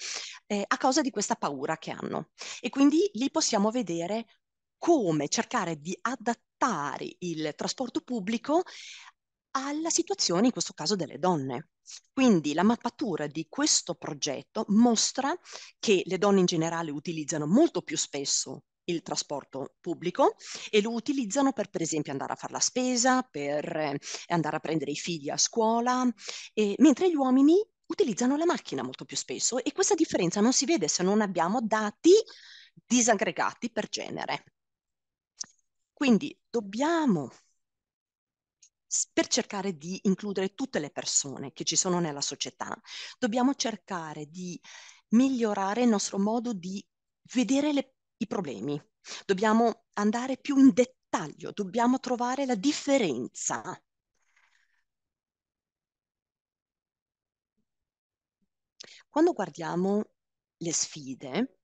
eh, a causa di questa paura che hanno. E quindi lì possiamo vedere come cercare di adattare il trasporto pubblico alla situazione, in questo caso, delle donne. Quindi la mappatura di questo progetto mostra che le donne in generale utilizzano molto più spesso il trasporto pubblico e lo utilizzano per per esempio andare a fare la spesa, per eh, andare a prendere i figli a scuola, e, mentre gli uomini utilizzano la macchina molto più spesso e questa differenza non si vede se non abbiamo dati disaggregati per genere. Quindi dobbiamo per cercare di includere tutte le persone che ci sono nella società, dobbiamo cercare di migliorare il nostro modo di vedere le, i problemi, dobbiamo andare più in dettaglio, dobbiamo trovare la differenza. Quando guardiamo le sfide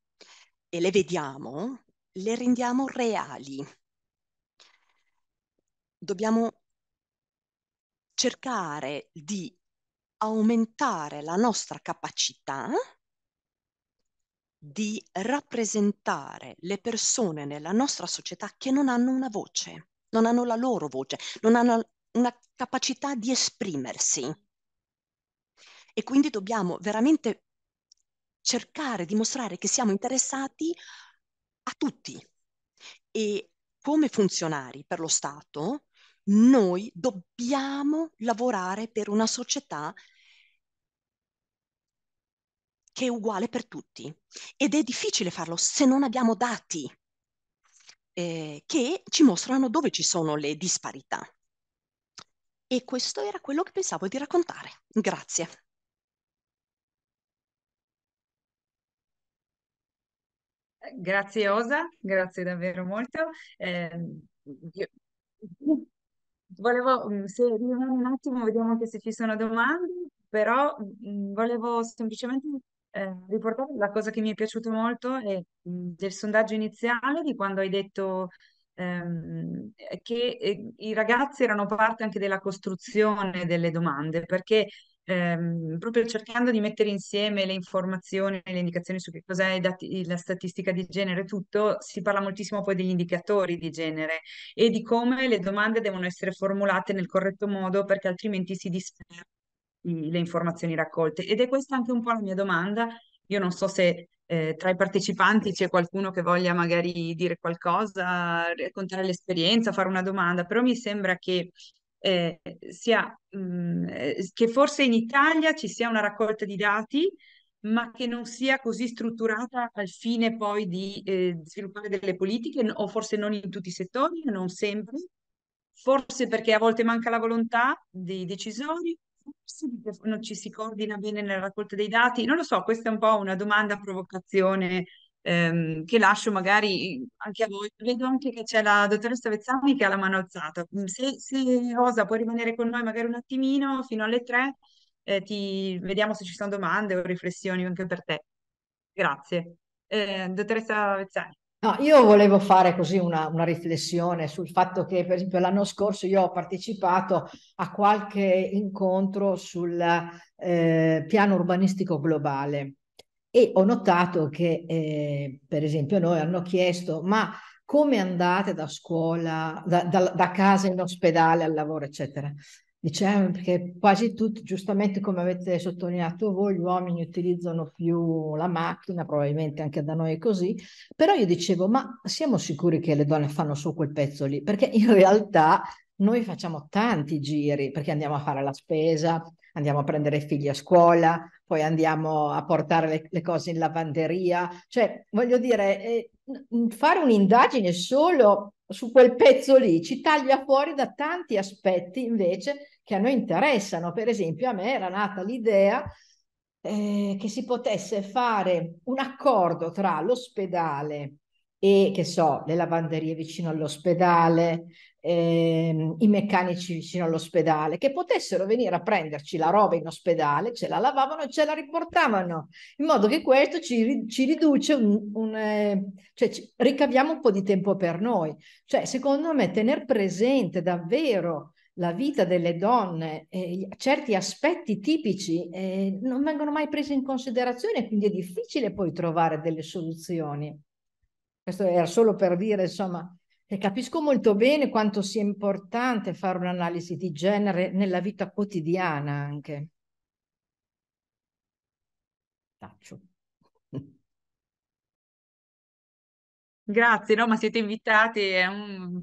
e le vediamo, le rendiamo reali. Dobbiamo cercare di aumentare la nostra capacità di rappresentare le persone nella nostra società che non hanno una voce, non hanno la loro voce, non hanno una capacità di esprimersi. E quindi dobbiamo veramente cercare di mostrare che siamo interessati a tutti. E come funzionari per lo Stato noi dobbiamo lavorare per una società che è uguale per tutti ed è difficile farlo se non abbiamo dati eh, che ci mostrano dove ci sono le disparità. E questo era quello che pensavo di raccontare. Grazie. Grazie Osa, grazie davvero molto. Eh, io volevo, mm, se rimane un attimo, vediamo anche se ci sono domande, però mh, mm, volevo semplicemente eh, riportare la cosa che mi è piaciuto molto è, mh, mm, del sondaggio iniziale, di quando hai detto ehm, che eh, i ragazzi erano parte anche della costruzione delle domande, perché ehm, proprio cercando di mettere insieme le informazioni, le indicazioni su che cos'è dati, la statistica di genere, tutto, si parla moltissimo poi degli indicatori di genere e di come le domande devono essere formulate nel corretto modo perché altrimenti si disperdono le informazioni raccolte. Ed è questa anche un po' la mia domanda. Io non so se eh, tra i partecipanti c'è qualcuno che voglia magari dire qualcosa, raccontare l'esperienza, fare una domanda, però mi sembra che eh, sia, mh, mm, eh, che forse in Italia ci sia una raccolta di dati, ma che non sia così strutturata al fine poi di eh, sviluppare delle politiche, o forse non in tutti i settori, non sempre, forse perché a volte manca la volontà dei decisori, forse perché non ci si coordina bene nella raccolta dei dati, non lo so, questa è un po' una domanda a provocazione ehm, che lascio magari anche a voi. Vedo anche che c'è la dottoressa Vezzani che ha la mano alzata. Mm, se, se osa può rimanere con noi magari un attimino fino alle tre, eh, ti, vediamo se ci sono domande o riflessioni anche per te. Grazie. Eh, dottoressa Vezzani. No, io volevo fare così una, una, riflessione sul fatto che, per esempio, l'anno scorso io ho partecipato a qualche incontro sul eh, piano urbanistico globale e ho notato che, eh, per esempio, noi hanno chiesto, ma come andate da scuola, da, da, da casa in ospedale al lavoro, eccetera. Diciamo perché quasi tutti, giustamente come avete sottolineato voi, gli uomini utilizzano più la macchina, probabilmente anche da noi è così, però io dicevo, ma siamo sicuri che le donne fanno solo quel pezzo lì? Perché in realtà noi facciamo tanti giri, perché andiamo a fare la spesa, andiamo a prendere i figli a scuola, poi andiamo a portare le, le cose in lavanderia. Cioè, voglio dire, eh, fare un'indagine solo su quel pezzo lì ci taglia fuori da tanti aspetti invece che a noi interessano. Per esempio, a me era nata l'idea eh, che si potesse fare un accordo tra l'ospedale e, che so, le lavanderie vicino all'ospedale, ehm, i meccanici vicino all'ospedale, che potessero venire a prenderci la roba in ospedale, ce la lavavano e ce la riportavano, in modo che questo ci, ci riduce un, un eh, cioè ci, ricaviamo un po' di tempo per noi. Cioè, secondo me, tenere presente davvero la vita delle donne, eh, certi aspetti tipici eh, non vengono mai presi in considerazione, quindi è difficile poi trovare delle soluzioni. Questo era solo per dire, insomma, e capisco molto bene quanto sia importante fare un'analisi di genere nella vita quotidiana anche. Taccio. Grazie, no, ma siete invitati un,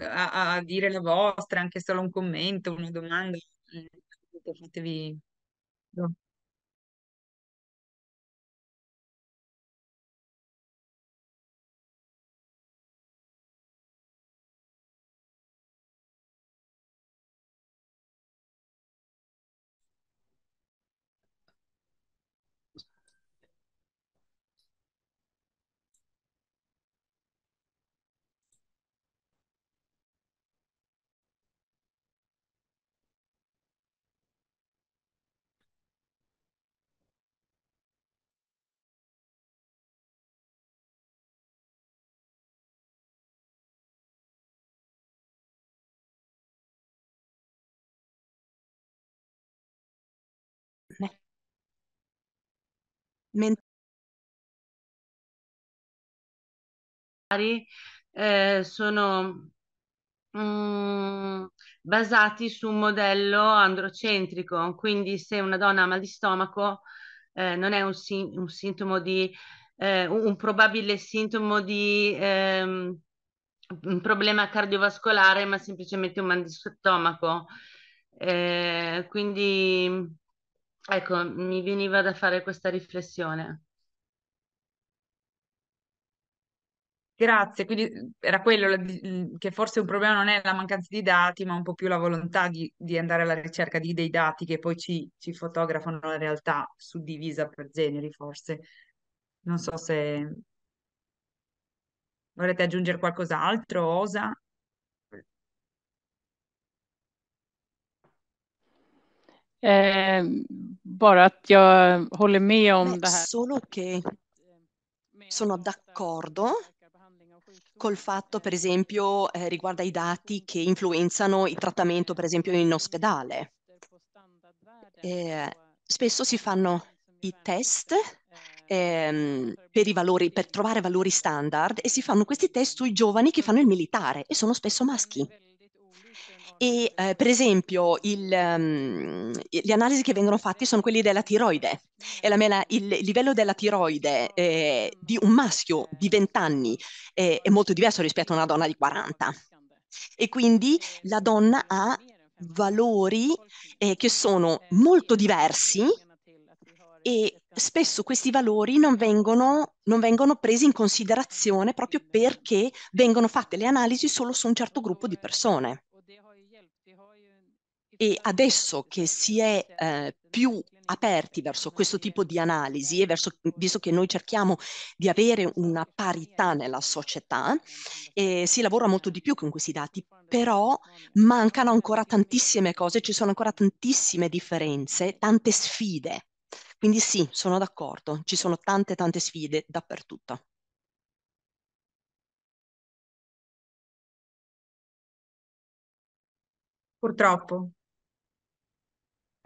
a, a, dire la vostra, anche solo un commento, una domanda, mm, fatevi... No. eh, sono mm, basati su un modello androcentrico, quindi se una donna ha mal di stomaco eh, non è un, un sintomo di, eh, un probabile sintomo di ehm, un problema cardiovascolare, ma semplicemente un mal di stomaco. Eh, quindi ecco, mi veniva da fare questa riflessione. Grazie, quindi mhmm, era quello mhmm, che forse un problema non è la mancanza di dati, ma un po' più la volontà di, di andare alla ricerca di dei dati che poi ci, ci, fotografano la realtà suddivisa per generi, forse. Non so se volete aggiungere qualcos'altro, Osa? Ehm, eh, bara att jag håller med om Beh, det här. Solo che sono d'accordo col fatto, per esempio, eh, riguarda i dati che influenzano il trattamento, per esempio, in ospedale. Eh, spesso si fanno i test ehm, per, i valori, per trovare valori standard e si fanno questi test sui giovani che fanno il militare e sono spesso maschi. E eh, per esempio il, um, le analisi che vengono fatte sono quelle della tiroide e la mela, il livello della tiroide eh, di un maschio di 20 anni eh, è molto diverso rispetto a una donna di 40 e quindi la donna ha valori eh, che sono molto diversi e spesso questi valori non vengono, non vengono, presi in considerazione proprio perché vengono fatte le analisi solo su un certo gruppo di persone. E adesso che si è eh, più aperti verso questo tipo di analisi e verso, visto che noi cerchiamo di avere una parità nella società, eh, si lavora molto di più con questi dati, però mancano ancora tantissime cose, ci sono ancora tantissime differenze, tante sfide. Quindi sì, sono d'accordo, ci sono tante tante sfide dappertutto. Purtroppo.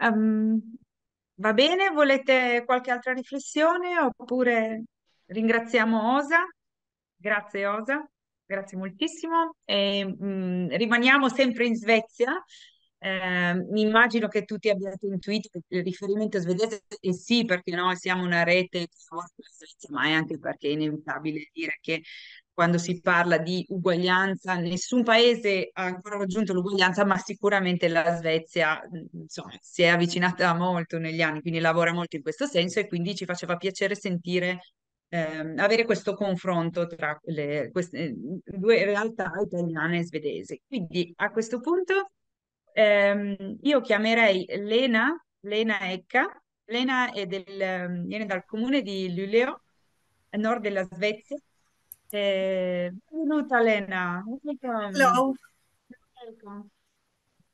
Ehm, va bene? Volete qualche altra riflessione oppure ringraziamo Osa? Grazie Osa, grazie moltissimo. E, mh, mm, rimaniamo sempre in Svezia. Eh, immagino che tutti abbiate intuito il riferimento svedese e sì, perché noi siamo una rete ma è anche perché è inevitabile dire che quando si parla di uguaglianza, nessun paese ha ancora raggiunto l'uguaglianza, ma sicuramente la Svezia mhmm, insomma, si è avvicinata molto negli anni, quindi lavora molto in questo senso e quindi ci faceva piacere sentire, ehm, avere questo confronto tra le, queste mhmm, due realtà italiane e svedese. Quindi a questo punto ehm, io chiamerei Lena, Lena Ecca, Lena del, mhmm, viene dal comune di Luleå, nord della Svezia, benvenuta eh, Elena.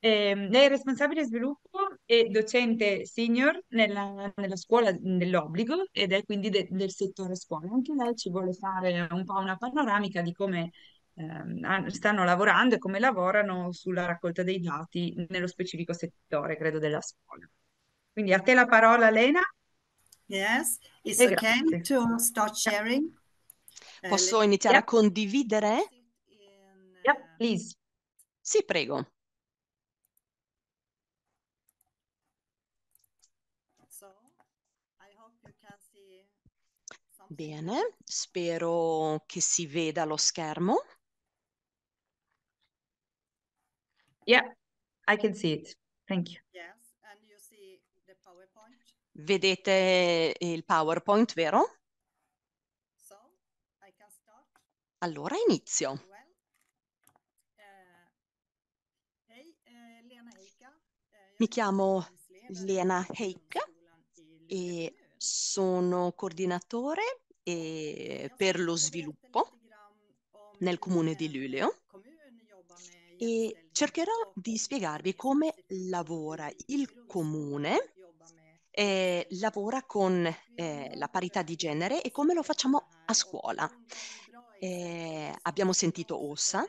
Ehm, lei è responsabile sviluppo e docente senior nella, nella scuola dell'obbligo ed è quindi de, del settore scuola. Anche lei ci vuole fare un po' una panoramica di come eh, stanno lavorando e come lavorano sulla raccolta dei dati nello specifico settore, credo, della scuola. Quindi a te la parola, Elena. Yes, it's okay to start sharing. Eh, Posso iniziare a condividere? Yep, eh, please. Sì, prego. Bene, spero che si veda lo schermo. Yeah, I can see it. Thank you. Yes, and you see the PowerPoint? Vedete il PowerPoint, vero? Allora inizio. Eh, eh, eh, Mi chiamo Lena Heik e sono coordinatore e per lo sviluppo nel comune di Luleo e cercherò di spiegarvi come lavora il comune, eh, lavora con eh, la parità di genere e come lo facciamo a scuola. Eh, abbiamo sentito Ossa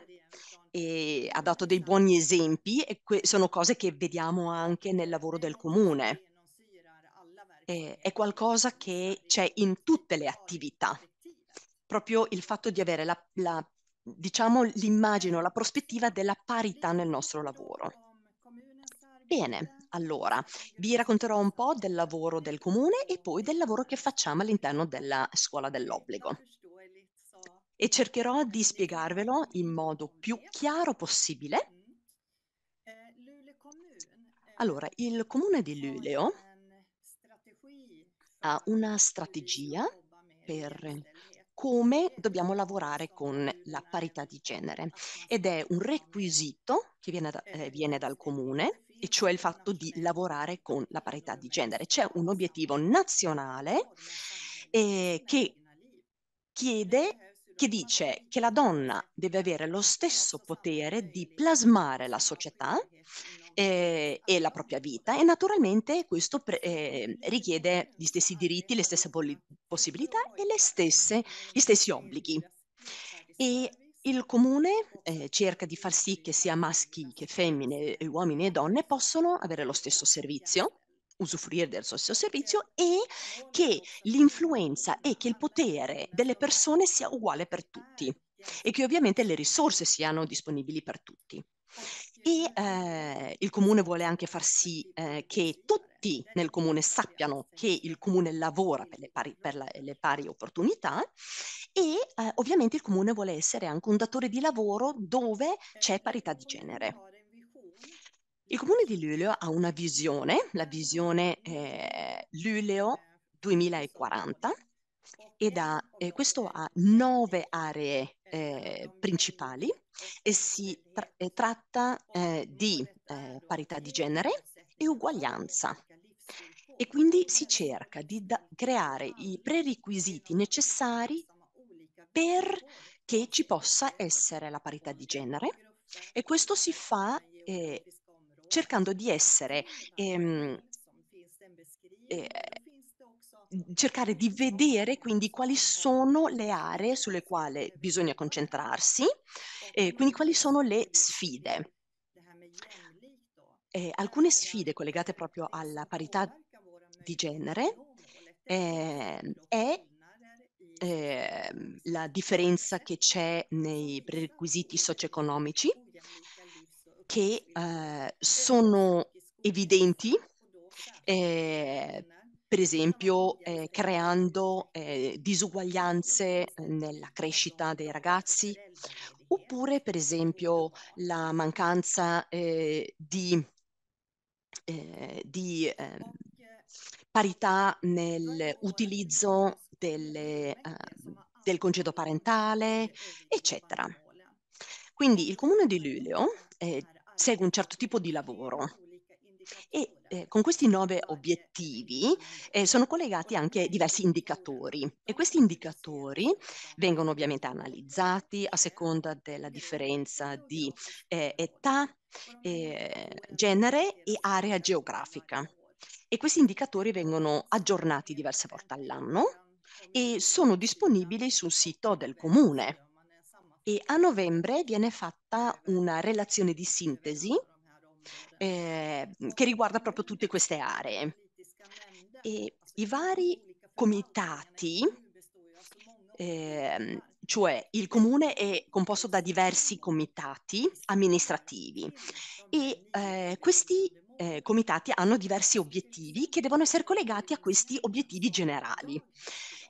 e ehm, ha dato dei buoni esempi e que- sono cose che vediamo anche nel lavoro del comune. Eh, è qualcosa che c'è in tutte le attività, proprio il fatto di avere la, la, diciamo, l'immagine, la prospettiva della parità nel nostro lavoro. Bene, allora vi racconterò un po' del lavoro del comune e poi del lavoro che facciamo all'interno della scuola dell'obbligo e cercherò di spiegarvelo in modo più chiaro possibile. Allora, il comune di Luleo ha una strategia per come dobbiamo lavorare con la parità di genere ed è un requisito che viene, da, eh, viene dal comune e cioè il fatto di lavorare con la parità di genere. C'è un obiettivo nazionale eh, che chiede che dice che la donna deve avere lo stesso potere di plasmare la società eh, e la propria vita e naturalmente questo pre- eh, richiede gli stessi diritti, le stesse poli- possibilità e stesse, gli stessi obblighi. E il comune eh, cerca di far sì che sia maschi che femmine, uomini e donne possano avere lo stesso servizio usufruire del stesso servizio e che l'influenza e che il potere delle persone sia uguale per tutti e che ovviamente le risorse siano disponibili per tutti. Eh e eh. eh, il comune vuole anche far sì eh, che tutti nel comune sappiano che il comune lavora per le pari, per la, le pari opportunità e eh, ovviamente il comune vuole essere anche un datore di lavoro dove c'è parità di genere. Il comune di Luleå ha una visione, la visione eh, Luleå 2040, ed ha, eh, questo ha nove aree eh, principali e si tra- e eh, tratta eh, di eh, parità di genere e uguaglianza. E quindi si cerca di da- creare i prerequisiti necessari perché ci possa essere la parità di genere e questo si fa eh, cercando di essere, ehm, eh, mhmm, cercare di vedere quindi quali sono le aree sulle quali bisogna concentrarsi, eh, quindi quali sono le sfide. Eh, alcune sfide collegate proprio alla parità di genere eh, è eh, la differenza che c'è nei prerequisiti socio-economici che eh, sono evidenti, eh, per esempio eh, creando eh, disuguaglianze nella crescita dei ragazzi, oppure per esempio la mancanza eh, di, eh, di parità nell'utilizzo delle, del congedo parentale, eccetera. Quindi il comune di Luleå eh, segue un certo tipo di lavoro. E eh, con questi nove obiettivi eh, sono collegati anche diversi indicatori e questi indicatori vengono ovviamente analizzati a seconda della differenza di eh, età, eh, genere e area geografica. E questi indicatori vengono aggiornati diverse volte all'anno e sono disponibili sul sito del comune e a novembre viene fatta una relazione di sintesi eh, che riguarda proprio tutte queste aree. E I vari comitati, eh, cioè il comune è composto da diversi comitati amministrativi e eh, questi eh, comitati hanno diversi obiettivi che devono essere collegati a questi obiettivi generali.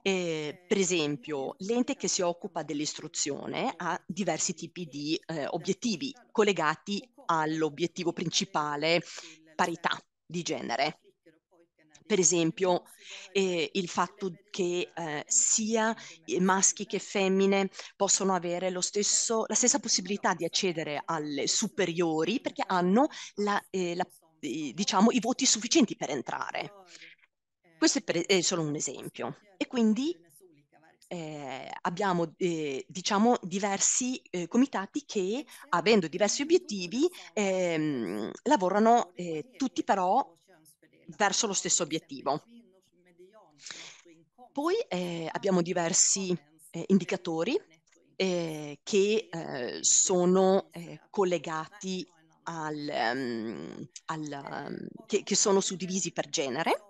Eh, per esempio, l'ente che si occupa dell'istruzione ha diversi tipi di eh, obiettivi collegati all'obiettivo principale parità di genere. Per esempio, eh, il fatto che eh, sia maschi che femmine possono avere stesso, la stessa possibilità di accedere alle superiori perché hanno la, eh, la, diciamo, i voti sufficienti per entrare. Questo è, per, è solo un esempio. E quindi eh, abbiamo eh, diciamo diversi eh, comitati che avendo diversi obiettivi ehm, lavorano eh, tutti però verso lo stesso obiettivo. Poi eh, abbiamo diversi eh, indicatori che sono collegati al, um, al um, che, che sono suddivisi per genere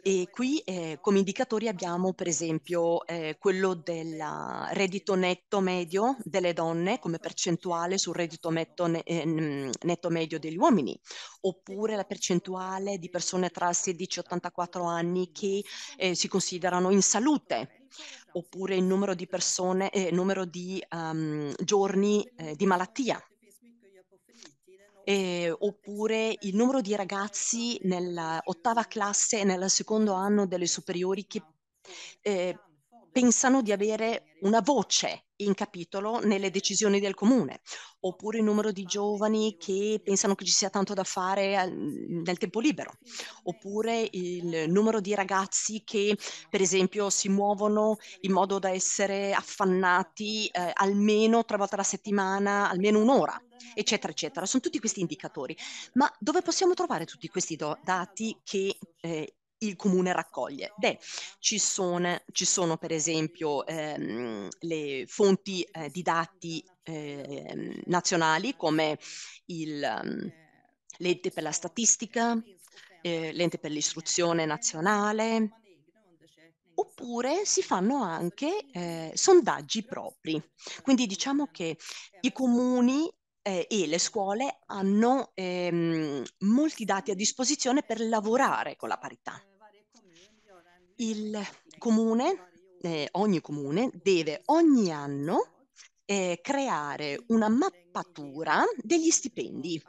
e qui eh, come indicatori abbiamo per esempio eh, quello del reddito netto medio delle donne come percentuale sul reddito metto, ne, ehm, netto medio degli uomini, oppure la percentuale di persone tra 16 e 84 anni che eh, si considerano in salute oppure il numero di persone, eh, numero di um, giorni eh, di malattia eh, oppure il numero di ragazzi nell'ottava classe e nel secondo anno delle superiori che eh, pensano di avere una voce in capitolo nelle decisioni del comune, oppure il numero di giovani che pensano che ci sia tanto da fare mhmm, nel tempo libero, oppure il numero di ragazzi che per esempio si muovono in modo da essere affannati eh, almeno tre volte alla settimana, almeno un'ora eccetera, eccetera. Sono tutti questi indicatori. Ma dove possiamo trovare tutti questi do- dati che eh, il comune raccoglie? Beh, ci sono, ci sono per esempio ehm, le fonti eh, di dati eh, nazionali come il, um, l'ente per la statistica, eh, l'ente per l'istruzione nazionale, oppure si fanno anche eh, sondaggi propri. Quindi diciamo che i comuni eh, e le scuole hanno ehm, molti dati a disposizione per lavorare con la parità. Il comune, eh, ogni comune, deve ogni anno eh, creare una mappatura degli stipendi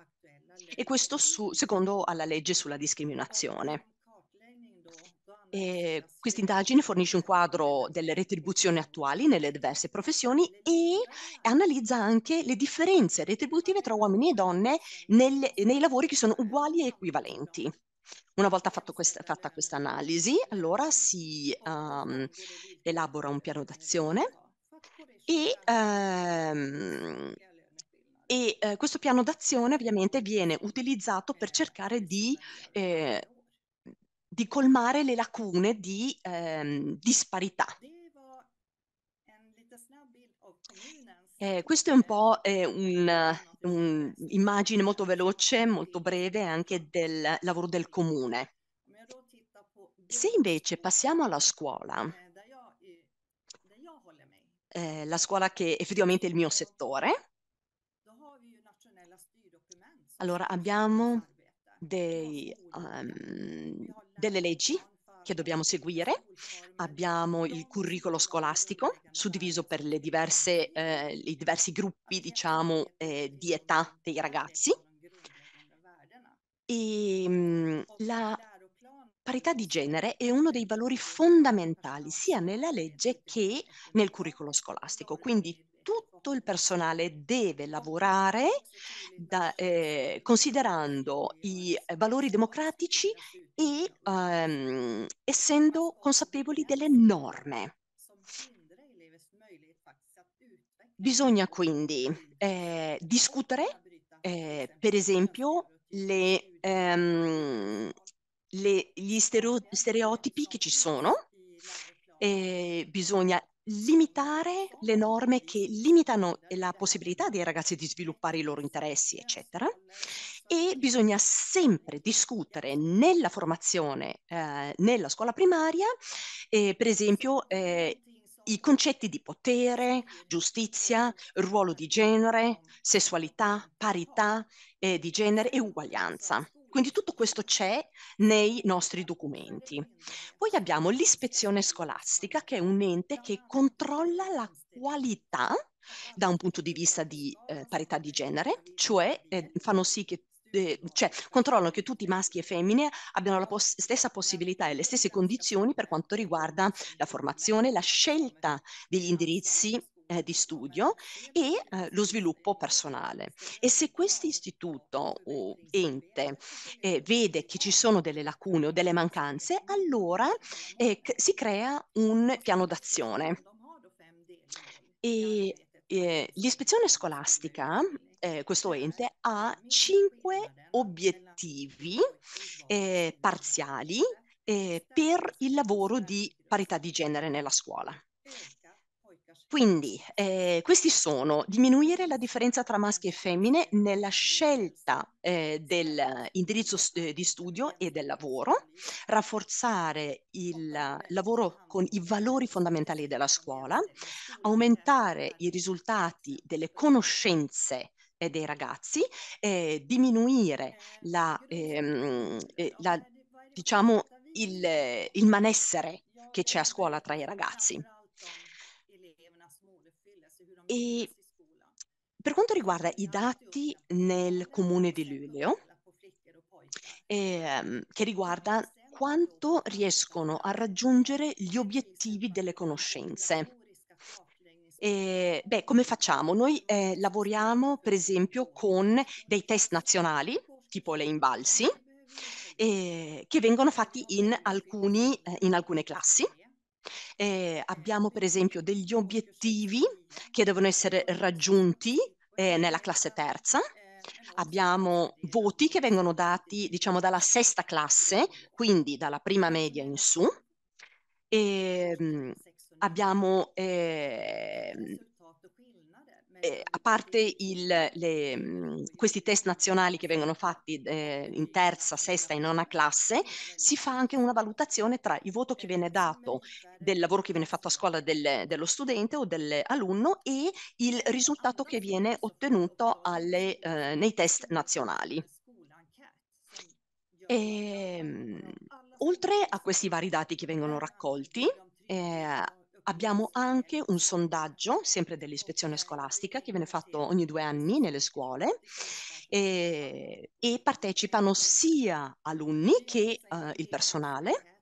e questo su, secondo la legge sulla discriminazione. Ehm, questa indagine fornisce un quadro delle retribuzioni attuali nelle diverse professioni e analizza anche le differenze retributive tra uomini e donne nel, nei lavori che sono uguali e equivalenti. Una volta questa, fatta questa analisi, allora si um, elabora un piano d'azione e, um, e uh, questo piano d'azione ovviamente viene utilizzato per cercare di eh, di colmare le lacune di ehm, disparità. Eh, questo è un po' eh, un'immagine un molto veloce, molto breve anche del lavoro del comune. Se invece passiamo alla scuola, eh, la scuola che è effettivamente il mio settore, allora abbiamo dei, um, delle leggi che dobbiamo seguire, abbiamo il curriculum scolastico suddiviso per le diverse, eh, i diversi gruppi diciamo, eh, di età dei ragazzi e ehm, la parità di genere è uno dei valori fondamentali sia nella legge che nel curriculum scolastico, quindi tutto il personale deve lavorare da, eh, considerando i valori democratici e ehm, essendo consapevoli delle norme. Bisogna quindi eh, discutere, eh, per esempio, le, ehm, le, gli stereotipi che ci sono, eh, bisogna limitare le norme che limitano la possibilità dei ragazzi di sviluppare i loro interessi, eccetera. E bisogna sempre discutere nella formazione, eh, nella scuola primaria, eh, per esempio, eh, i concetti di potere, giustizia, ruolo di genere, sessualità, parità eh, di genere e uguaglianza. Quindi tutto questo c'è nei nostri documenti. Poi abbiamo l'ispezione scolastica, che è un ente che controlla la qualità da un punto di vista di eh, parità di genere, cioè eh, fanno sì che eh, cioè controllano che tutti i maschi e femmine abbiano la pos- stessa possibilità e le stesse condizioni per quanto riguarda la formazione, la scelta degli indirizzi eh, di studio e eh, lo sviluppo personale. E se questo istituto o ente eh, vede che ci sono delle lacune o delle mancanze, allora eh, si crea un piano d'azione. E, eh, l'ispezione scolastica eh, questo ente ha cinque obiettivi eh, parziali eh, per il lavoro di parità di genere nella scuola. Quindi eh, questi sono diminuire la differenza tra maschi e femmine nella scelta eh, dell'indirizzo st- eh, di studio e del lavoro, rafforzare il lavoro con i valori fondamentali della scuola, aumentare i risultati delle conoscenze eh, dei ragazzi, diminuire la, ehm, eh, la, diciamo il, il manessere che c'è a scuola tra i ragazzi. E per quanto riguarda i dati nel comune di Luleo, ehm, che riguarda quanto riescono a raggiungere gli obiettivi delle conoscenze. E, beh, come facciamo? Noi eh, lavoriamo per esempio con dei test nazionali, tipo le imbalsi, eh, che vengono fatti in, alcuni, eh, in alcune classi eh, abbiamo per esempio degli obiettivi che devono essere raggiunti eh, nella classe terza, abbiamo voti che vengono dati diciamo dalla sesta classe, quindi dalla prima media in su, e, ehm, abbiamo eh, eh, a parte il, le, mm, questi test nazionali che vengono fatti eh, in terza, sesta e nona classe, si fa anche una valutazione tra il voto che viene dato del lavoro che viene fatto a scuola del, dello studente o dell'alunno e il risultato che viene ottenuto alle, eh, nei test nazionali. E, ehm, oltre a questi vari dati che vengono raccolti, eh, Abbiamo anche un sondaggio, sempre dell'ispezione scolastica, che viene fatto ogni due anni nelle scuole e, eh, e partecipano sia alunni che uh, il personale.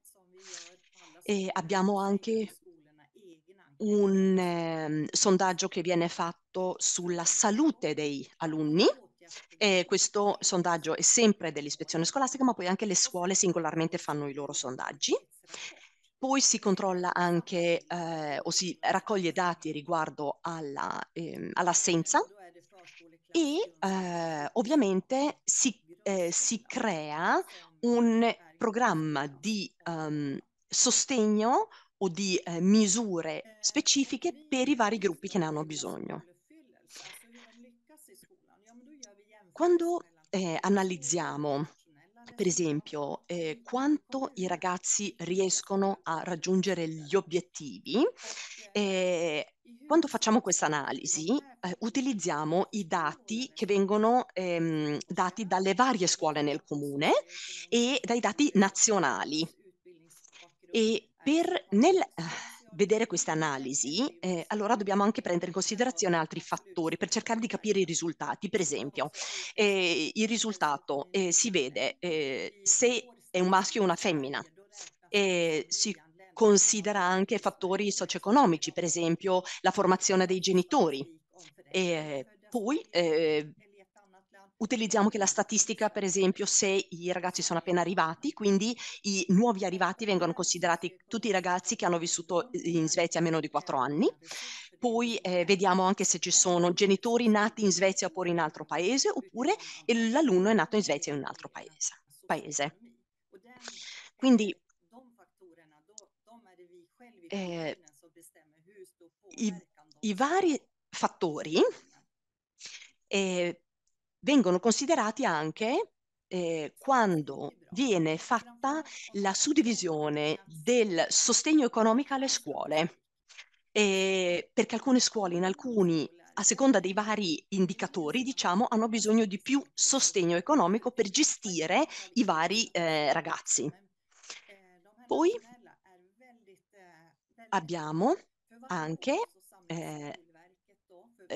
E abbiamo anche un eh, sondaggio che viene fatto sulla salute dei alunni. E questo sondaggio è sempre dell'ispezione scolastica, ma poi anche le scuole singolarmente fanno i loro sondaggi. Poi si controlla anche eh, o si raccoglie dati riguardo alla, eh, all'assenza e eh, ovviamente si, eh, si, crea un programma di um, sostegno o di eh, misure specifiche per i vari gruppi che ne hanno bisogno. Quando eh, analizziamo per esempio, eh, quanto i ragazzi riescono a raggiungere gli obiettivi. Eh, quando facciamo questa analisi, eh, utilizziamo i dati che vengono ehm, dati dalle varie scuole nel comune e dai dati nazionali. E per nel eh, vedere questa analisi, eh, allora dobbiamo anche prendere in considerazione altri fattori per cercare di capire i risultati. Per esempio, eh, il risultato eh, si vede eh, se è un maschio o una femmina. si considera anche fattori socio-economici, per esempio la formazione dei genitori. poi eh, utilizziamo anche la statistica, per esempio, se i ragazzi sono appena arrivati, quindi i nuovi arrivati vengono considerati tutti i ragazzi che hanno vissuto in Svezia meno di 4 anni. Poi eh, vediamo anche se ci sono genitori nati in Svezia oppure in altro paese, oppure l'alunno è nato in Svezia in un altro paese. paese. Quindi eh, i, i, vari fattori eh, vengono considerati anche eh, quando viene fatta la suddivisione del sostegno economico alle scuole, eh, perché alcune scuole in alcuni a seconda dei vari indicatori, diciamo, hanno bisogno di più sostegno economico per gestire i vari eh, ragazzi. Poi abbiamo anche eh,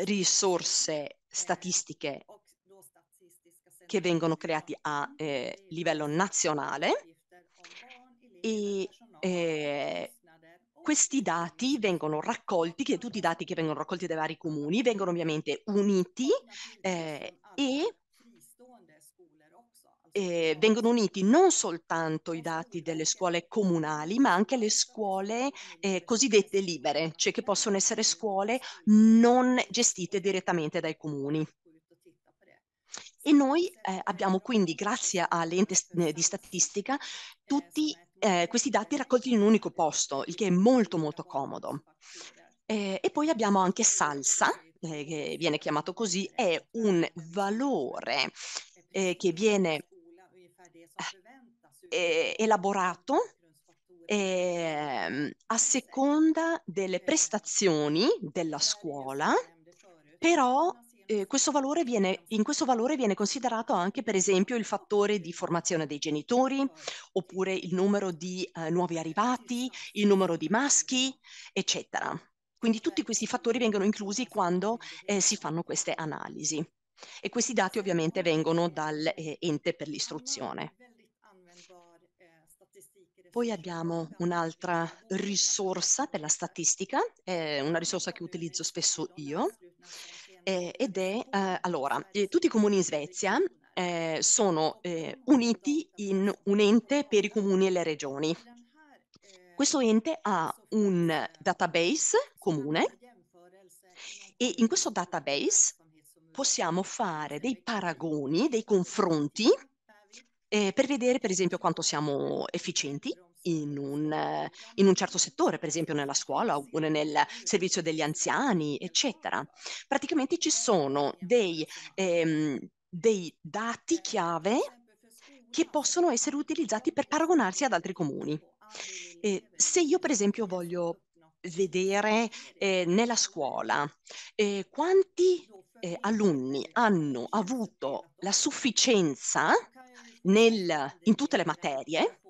risorse statistiche che vengono creati a eh, livello nazionale e eh, questi dati vengono raccolti, che tutti i dati che vengono raccolti dai vari comuni vengono ovviamente uniti eh, e eh, vengono uniti non soltanto i dati delle scuole comunali, ma anche le scuole eh, cosiddette libere, cioè che possono essere scuole non gestite direttamente dai comuni. E noi eh, abbiamo quindi, grazie all'ente eh, di statistica, tutti eh, questi dati raccolti in un unico posto, il che è molto molto comodo. Eh, e poi abbiamo anche Salsa, eh, che viene chiamato così, è un valore eh, che viene elaborato eh, a seconda delle prestazioni della scuola, però eh, questo valore viene, in questo valore viene considerato anche per esempio il fattore di formazione dei genitori, oppure il numero di eh, nuovi arrivati, il numero di maschi, eccetera. Quindi tutti questi fattori vengono inclusi quando eh, si fanno queste analisi e questi dati ovviamente vengono dall'ente eh, per l'istruzione. Poi abbiamo un'altra risorsa per la statistica, eh, una risorsa che utilizzo spesso io, eh, ed è eh, allora, eh, tutti i comuni in Svezia eh, sono eh, uniti in un ente per i comuni e le regioni. Questo ente ha un database comune e in questo database possiamo fare dei paragoni, dei confronti eh, per vedere per esempio quanto siamo efficienti in un, in un certo settore, per esempio nella scuola oppure nel servizio degli anziani, eccetera. Praticamente ci sono dei, ehm, dei dati chiave che possono essere utilizzati per paragonarsi ad altri comuni. Eh, se io per esempio voglio vedere eh, nella scuola eh, quanti eh, alunni hanno avuto la sufficienza nel, in tutte le materie,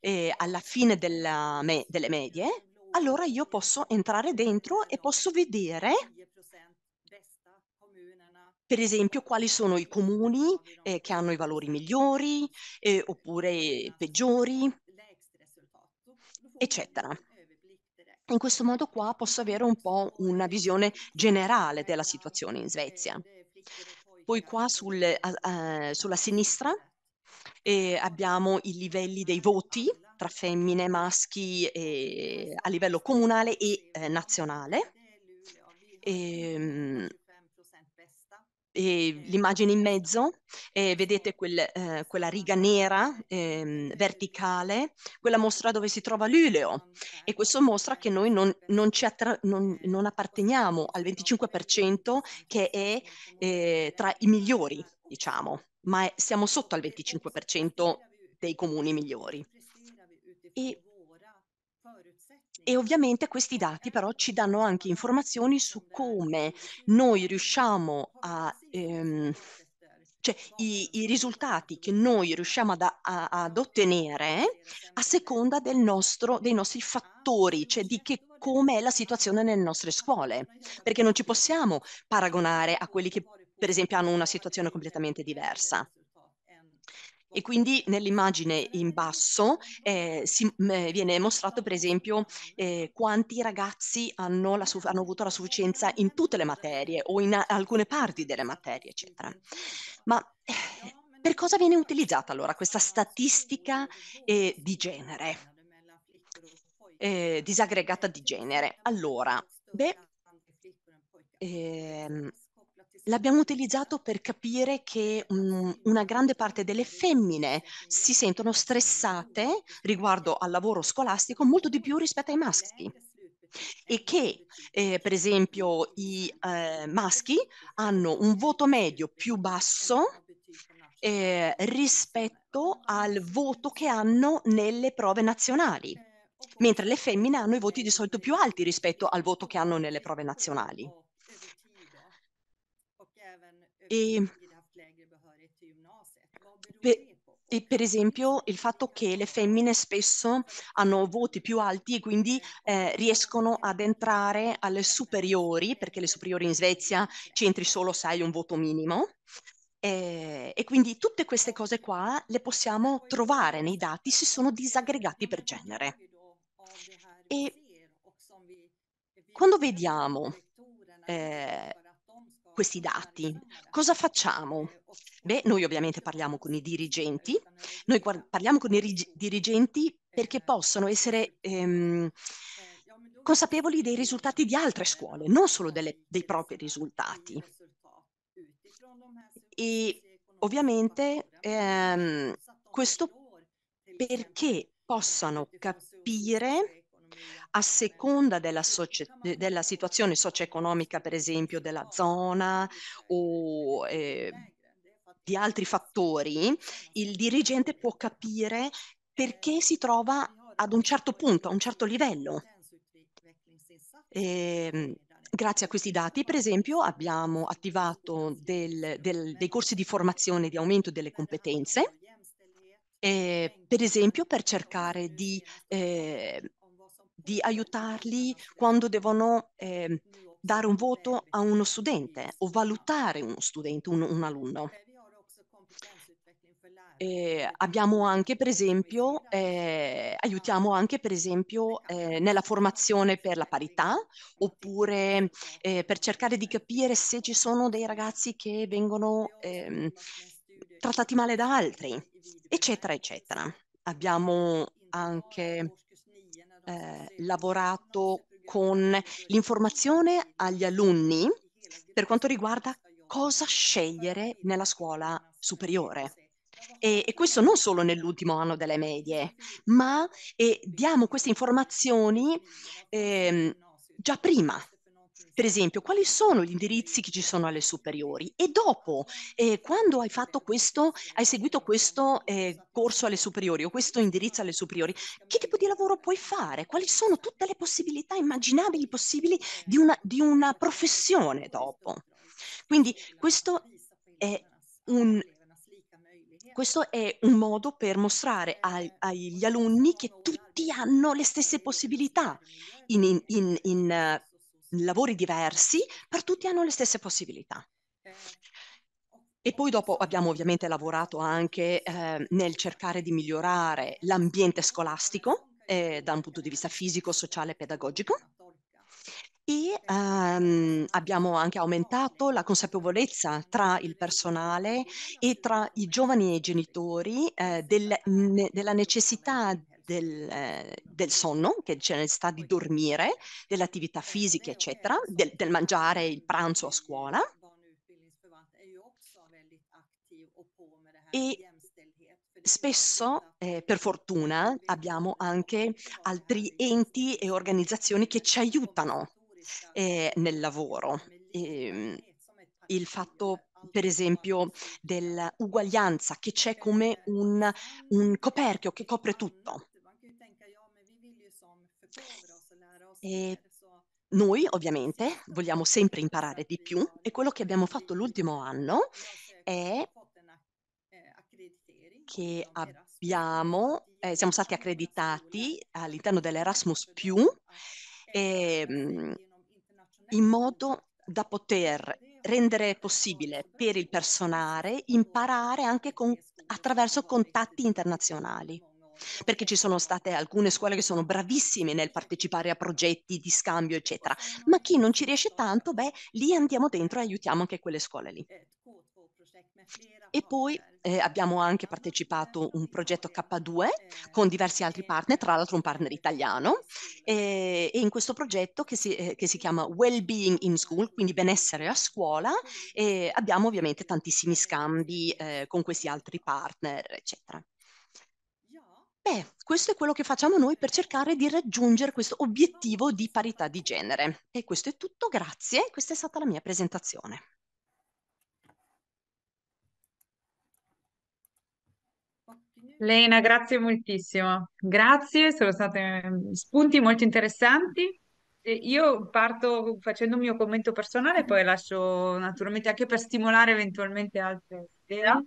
eh, alla fine della, me, delle medie, allora io posso entrare dentro e posso vedere per esempio quali sono i comuni eh, che hanno i valori migliori eh, oppure peggiori, eccetera. In questo modo qua posso avere un po' una visione generale della situazione in Svezia. Poi qua sul, uh, sulla sinistra eh, abbiamo i livelli dei voti tra femmine, e maschi eh, a livello comunale e eh, nazionale. E, ehm, e l'immagine in mezzo, eh, vedete quel, eh, quella riga nera eh, verticale, quella mostra dove si trova l'uleo e questo mostra che noi non, non, non, non apparteniamo al 25% che è eh, tra i migliori diciamo, ma siamo sotto al 25% dei comuni migliori. E, e ovviamente questi dati però ci danno anche informazioni su come noi riusciamo a... Ehm, cioè i, i, risultati che noi riusciamo ad, a, ad ottenere a seconda nostro, dei nostri fattori, cioè di che com'è la situazione nelle nostre scuole, perché non ci possiamo paragonare a quelli che per esempio hanno una situazione completamente diversa. E quindi nell'immagine in basso eh, si, mm, eh, viene mostrato per esempio eh, quanti ragazzi hanno, la, hanno, avuto la sufficienza in tutte le materie o in alcune parti delle materie, eccetera. Ma eh, per cosa viene utilizzata allora questa statistica eh, di genere, eh, disaggregata di genere? Allora, beh, ehm, l'abbiamo utilizzato per capire che um, una grande parte delle femmine si sentono stressate riguardo al lavoro scolastico molto di più rispetto ai maschi e che eh, per esempio i eh, maschi hanno un voto medio più basso eh, rispetto al voto che hanno nelle prove nazionali, mentre le femmine hanno i voti di solito più alti rispetto al voto che hanno nelle prove nazionali. E, e per esempio il fatto che le femmine spesso hanno voti più alti e quindi eh, riescono ad entrare alle superiori, perché le superiori in Svezia ci entri solo se hai un voto minimo. Eh, e quindi tutte queste cose qua le possiamo trovare nei dati se sono disaggregati per genere. E quando vediamo eh, questi dati. Cosa facciamo? Beh, noi ovviamente parliamo con i dirigenti, noi guard- parliamo con i rig- dirigenti perché possono essere ehm, consapevoli dei risultati di altre scuole, non solo delle, dei propri risultati. E ovviamente ehm, questo perché possano capire a seconda della, socia- della situazione socio-economica, per esempio, della zona o eh, di altri fattori, il dirigente può capire perché si trova ad un certo punto, a un certo livello. E, ehm, grazie a questi dati, per esempio, abbiamo attivato del, del, dei corsi di formazione di aumento delle competenze, eh, per esempio per cercare di eh, di aiutarli quando devono eh, dare un voto a uno studente o valutare uno studente, un, un alunno. Eh, abbiamo anche, per esempio, eh, aiutiamo anche, per esempio, eh, nella formazione per la parità oppure eh, per cercare di capire se ci sono dei ragazzi che vengono ehm, trattati male da altri, eccetera, eccetera. Abbiamo anche eh, lavorato con l'informazione agli alunni per quanto riguarda cosa scegliere nella scuola superiore. E, e questo non solo nell'ultimo anno delle medie, ma eh, diamo queste informazioni eh, già prima per esempio, quali sono gli indirizzi che ci sono alle superiori e dopo, eh, quando hai fatto questo, hai seguito questo eh, corso alle superiori o questo indirizzo alle superiori, che tipo di lavoro puoi fare? Quali sono tutte le possibilità immaginabili possibili di una, di una professione dopo? Quindi questo è un questo è un modo per mostrare ai, agli alunni che tutti hanno le stesse possibilità in, in, in, eh, lavori diversi, per tutti hanno le stesse possibilità. E poi dopo abbiamo ovviamente lavorato anche eh, nel cercare di migliorare l'ambiente scolastico eh, da un punto di vista fisico, sociale e pedagogico e um, abbiamo anche aumentato la consapevolezza tra il personale e tra i giovani e i genitori eh, del, ne, della necessità del, eh, del sonno, che c'è necessità di dormire, dell'attività eh, fisica, eccetera, del, del mangiare il pranzo a scuola. E eh, spesso, eh, per fortuna, abbiamo anche altri enti e organizzazioni che ci aiutano eh, nel lavoro. E, ehm, eh, il fatto per esempio dell'uguaglianza che c'è come un, un coperchio che copre tutto. E noi ovviamente vogliamo sempre imparare di più e quello che abbiamo fatto l'ultimo anno è che abbiamo, eh, siamo stati accreditati all'interno dell'Erasmus in modo da poter rendere possibile per il personale imparare anche con, attraverso contatti internazionali perché ci sono state alcune scuole che sono bravissime nel partecipare a progetti di scambio, eccetera, ma chi non ci riesce tanto, beh, lì andiamo dentro e aiutiamo anche quelle scuole lì. E poi eh, abbiamo anche partecipato a un progetto K2 con diversi altri partner, tra l'altro un partner italiano, e, e in questo progetto che si, eh, che si, chiama Wellbeing in School, quindi benessere a scuola, abbiamo ovviamente tantissimi scambi eh, con questi altri partner, eccetera. Beh, questo è quello che facciamo noi per cercare di raggiungere questo obiettivo di parità di genere. E questo è tutto, grazie. Questa è stata la mia presentazione. Lena, grazie moltissimo. Grazie, sono stati mm, spunti molto interessanti. Io parto facendo un mio commento personale, poi lascio naturalmente anche per stimolare eventualmente altre idee.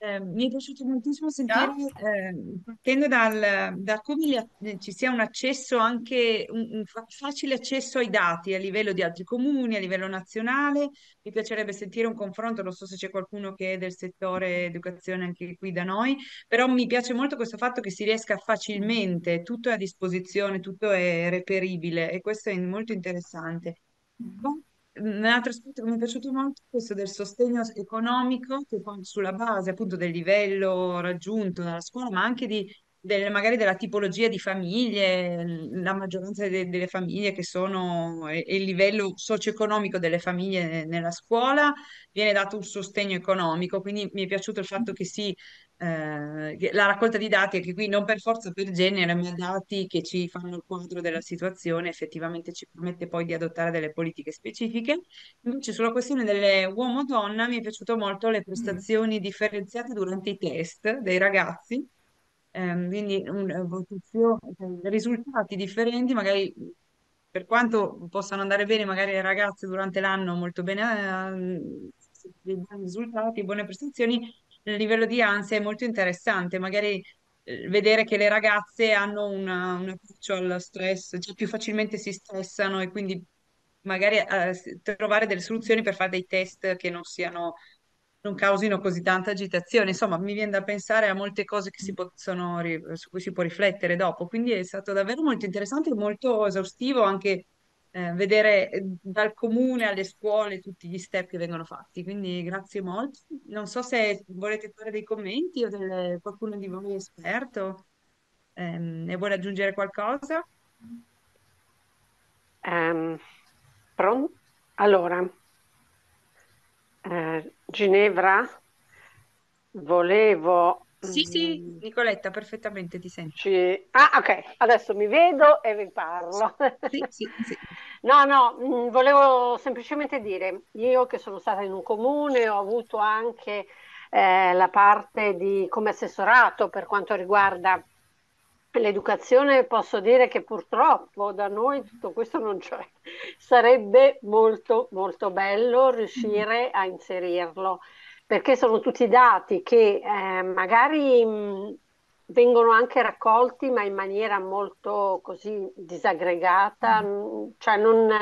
Eh, mi è piaciuto moltissimo sentire, eh, partendo dal, da come eh, ci sia un accesso anche, un, un, facile accesso ai dati a livello di altri comuni, a livello nazionale. Mi piacerebbe sentire un confronto, non so se c'è qualcuno che è del settore educazione anche qui da noi, però mi piace molto questo fatto che si riesca facilmente, tutto è a disposizione, tutto è reperibile e questo è molto interessante. Mm un altro aspetto che mi è piaciuto molto è questo del sostegno economico che sulla base appunto del livello raggiunto dalla scuola, ma anche di, del, magari della tipologia di famiglie, la maggioranza de, delle famiglie che sono e, e il livello socio-economico delle famiglie nella scuola, viene dato un sostegno economico, quindi mi è piaciuto il fatto che si eh, la raccolta di dati, anche qui non per forza per genere, ma dati che ci fanno il quadro della situazione, effettivamente ci permette poi di adottare delle politiche specifiche. Invece sulla questione delle uomo-donna mi è piaciuto molto le mm. prestazioni differenziate durante i test dei ragazzi, eh, quindi un, eh, cioè, risultati differenti, magari per quanto possano andare bene magari le ragazze durante l'anno molto bene, eh, buoni risultati, buone prestazioni, il livello di ansia è molto interessante, magari eh, vedere che le ragazze hanno una, un approccio allo stress, cioè più facilmente si stressano e quindi magari eh, trovare delle soluzioni per fare dei test che non siano non causino così tanta agitazione. Insomma, mi viene da pensare a molte cose possono, su cui si può riflettere dopo. Quindi è stato davvero molto interessante e molto esaustivo anche eh, vedere eh, dal comune alle scuole tutti gli step che vengono fatti. Quindi grazie molto. Non so se volete fare dei commenti o delle, qualcuno di voi è esperto ehm, e vuole aggiungere qualcosa. Um, pronto? Allora, eh, Ginevra, volevo sì, sì, mm. Nicoletta, perfettamente ti sento. Sì. Ah, ok, adesso mi vedo e vi parlo. Sì, sì, sì. No, no, mm, volevo semplicemente dire, io che sono stata in un comune, ho avuto anche eh, la parte di come assessorato per quanto riguarda l'educazione, posso dire che purtroppo da noi mm. tutto questo non c'è. Sarebbe molto, molto bello riuscire a inserirlo perché sono tutti dati che eh, magari mh, mm, vengono anche raccolti ma in maniera molto così disaggregata, mh, mm. mm, cioè non,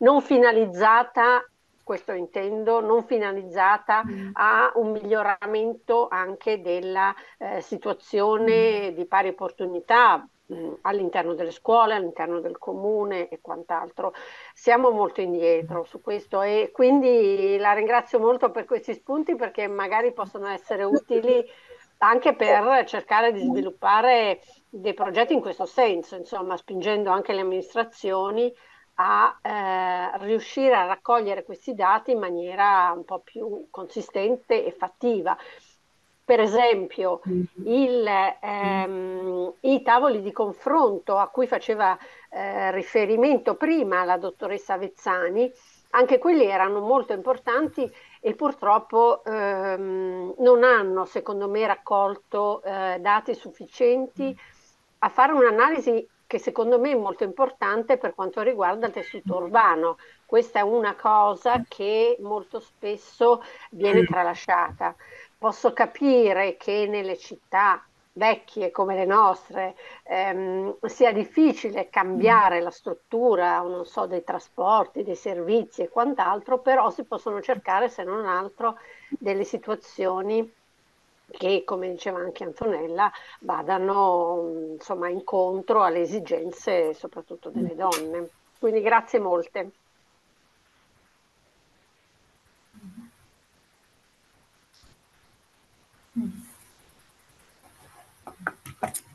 non, finalizzata, questo intendo, non finalizzata mm. a un miglioramento anche della eh, situazione mm. di pari opportunità, Mm, all'interno delle scuole, all'interno del comune e quant'altro. Siamo molto indietro su questo e quindi la ringrazio molto per questi spunti perché magari possono essere utili anche per cercare di sviluppare dei progetti in questo senso, insomma, spingendo anche le amministrazioni a eh, riuscire a raccogliere questi dati in maniera un po' più consistente e fattiva per esempio mm-hmm. il, ehm, mm-hmm. i tavoli di confronto a cui faceva eh, riferimento prima la dottoressa Vezzani, anche quelli erano molto importanti e purtroppo ehm, non hanno, secondo me, raccolto eh, dati sufficienti mm-hmm. a fare un'analisi che secondo me è molto importante per quanto riguarda il tessuto urbano. Questa è una cosa che molto spesso viene tralasciata. Posso capire che nelle città vecchie come le nostre ehm, sia difficile cambiare la struttura so, dei trasporti, dei servizi e quant'altro, però si possono cercare se non altro delle situazioni che, come diceva anche Antonella, vadano insomma, incontro alle esigenze soprattutto delle donne. Quindi grazie molte.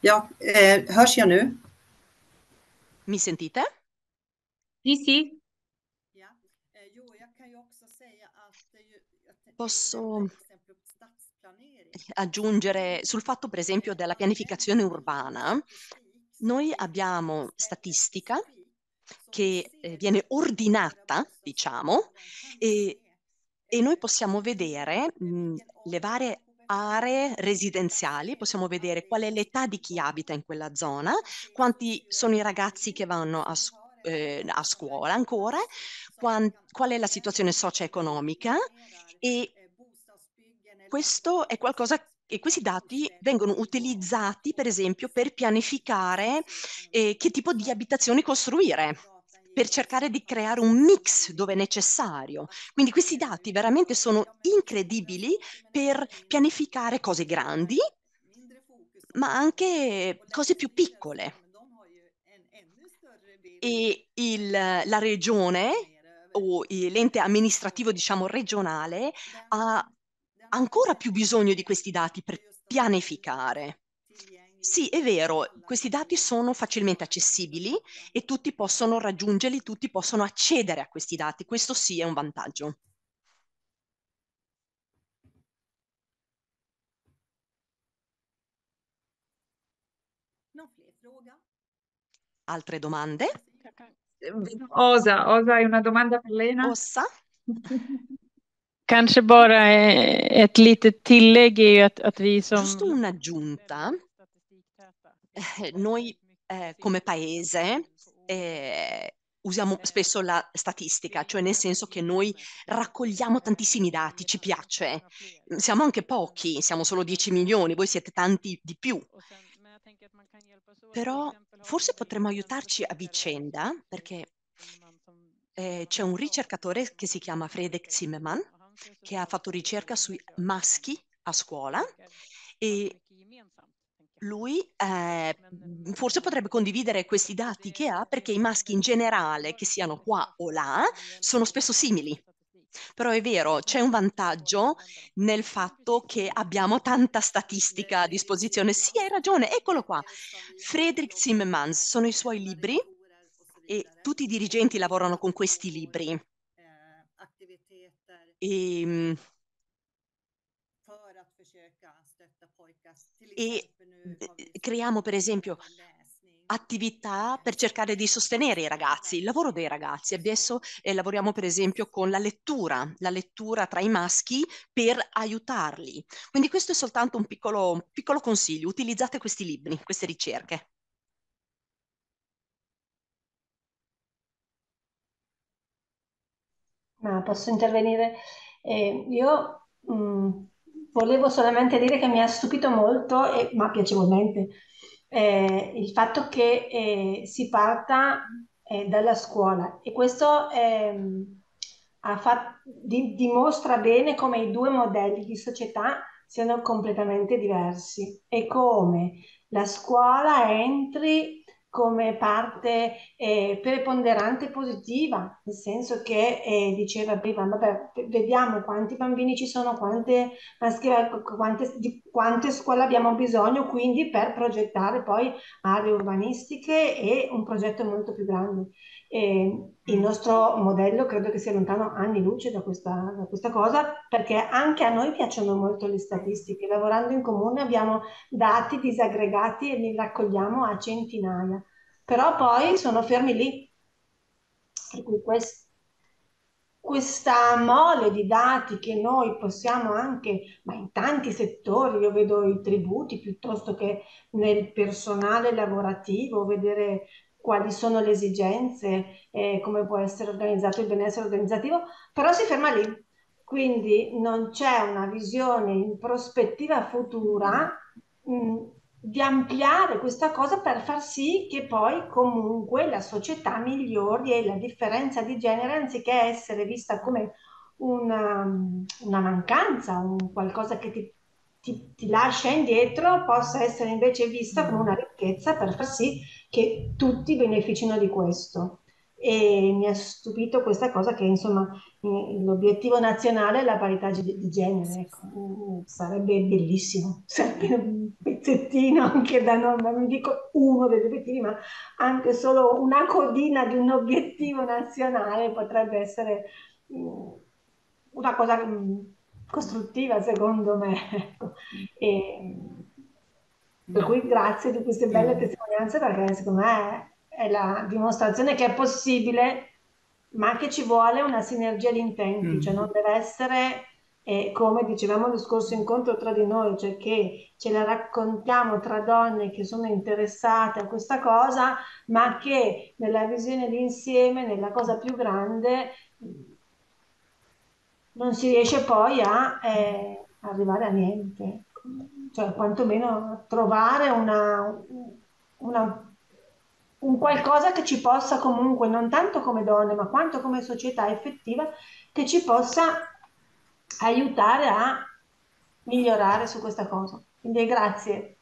Ja, eh, hörs jag nu? Mi sentite? Sì, sì. Eh, Posso aggiungere sul fatto, per esempio, della pianificazione urbana. Noi abbiamo statistica che eh, viene ordinata, diciamo, e, e noi possiamo vedere mh, le varie aree residenziali, possiamo vedere qual è l'età di chi abita in quella zona, quanti sono i ragazzi che vanno a scuola eh, a scuola ancora, qual, qual è la situazione socio-economica e questo è qualcosa e questi dati vengono utilizzati per esempio per pianificare eh, che tipo di abitazioni costruire per cercare di creare un mix dove è necessario. Quindi questi dati veramente sono incredibili per pianificare cose grandi, ma anche cose più piccole. E il, la regione o l'ente amministrativo, diciamo, regionale ha ancora più bisogno di questi dati per pianificare. Sì, è vero, questi dati sono facilmente accessibili e tutti possono raggiungerli, tutti possono accedere a questi dati, questo sì è un vantaggio. Altre domande? Osa, Osa hai una domanda per Lena? Ossa? Kanske bara ett litet tillägg är ju att, att vi som... Giusto un'aggiunta eh, noi eh, come paese eh, usiamo spesso la statistica, cioè nel senso che noi raccogliamo tantissimi dati, ci piace. Siamo anche pochi, siamo solo 10 milioni, voi siete tanti di più. Però forse potremmo aiutarci a vicenda perché eh, c'è un ricercatore che si chiama Fredrik Zimmermann che ha fatto ricerca sui maschi a scuola e lui eh, mhmm, forse potrebbe condividere questi dati che ha perché i maschi in generale, che siano qua o là, sono spesso simili. Però è vero, c'è un vantaggio nel fatto che abbiamo tanta statistica a disposizione. Sì, hai ragione, eccolo qua. Friedrich Zimmermans, sono i suoi libri e tutti i dirigenti lavorano con questi libri. E, ehm, e eh, creiamo per esempio attività per cercare di sostenere i ragazzi, il lavoro dei ragazzi. Adesso eh, lavoriamo per esempio con la lettura, la lettura tra i maschi per aiutarli. Quindi questo è soltanto un piccolo, un piccolo consiglio, utilizzate questi libri, queste ricerche. Ma posso intervenire? Eh, io mh, volevo solamente dire che mi ha stupito molto, e, ma piacevolmente, eh, il fatto che eh, si parta eh, dalla scuola e questo ehm, fatto, di, dimostra bene come i due modelli di società siano completamente diversi e come la scuola entri come parte eh, preponderante positiva, nel senso che eh, diceva prima, vabbè, vediamo quanti bambini ci sono, quante maschere, quante, di quante scuole abbiamo bisogno, quindi per progettare poi aree urbanistiche e un progetto molto più grande. E il nostro modello credo che sia lontano anni luce da questa, da questa, cosa, perché anche a noi piacciono molto le statistiche. Lavorando in comune abbiamo dati disaggregati e li raccogliamo a centinaia, però poi sono fermi lì. Per cui quest- questa mole di dati che noi possiamo anche, ma in tanti settori, io vedo i tributi piuttosto che nel personale lavorativo, vedere quali sono le esigenze, eh, come può essere organizzato il benessere organizzativo, però si ferma lì. Quindi non c'è una visione in prospettiva futura mh, mm, di ampliare questa cosa per far sì che poi comunque la società migliori e la differenza di genere, anziché essere vista come una, una mancanza, un qualcosa che ti, ti, ti lascia indietro, possa essere invece vista come una ricchezza per far sì che tutti beneficino di questo. E mi ha stupito questa cosa che insomma eh, l'obiettivo nazionale è la parità di genere, ecco. sarebbe bellissimo, sarebbe un pezzettino anche da non, non dico uno degli obiettivi, ma anche solo una codina di un obiettivo nazionale potrebbe essere mm, una cosa mm, costruttiva secondo me. Ecco. E, per cui grazie di queste belle testimonianze perché secondo me è, la dimostrazione che è possibile, ma che ci vuole una sinergia di intenti, cioè mm. non deve essere eh, come dicevamo lo scorso incontro tra di noi, cioè che ce la raccontiamo tra donne che sono interessate a questa cosa, ma che nella visione d'insieme, nella cosa più grande, non si riesce poi a eh, arrivare a niente cioè quantomeno trovare una, una, un qualcosa che ci possa comunque, non tanto come donne, ma quanto come società effettiva, che ci possa aiutare a migliorare su questa cosa. Quindi grazie.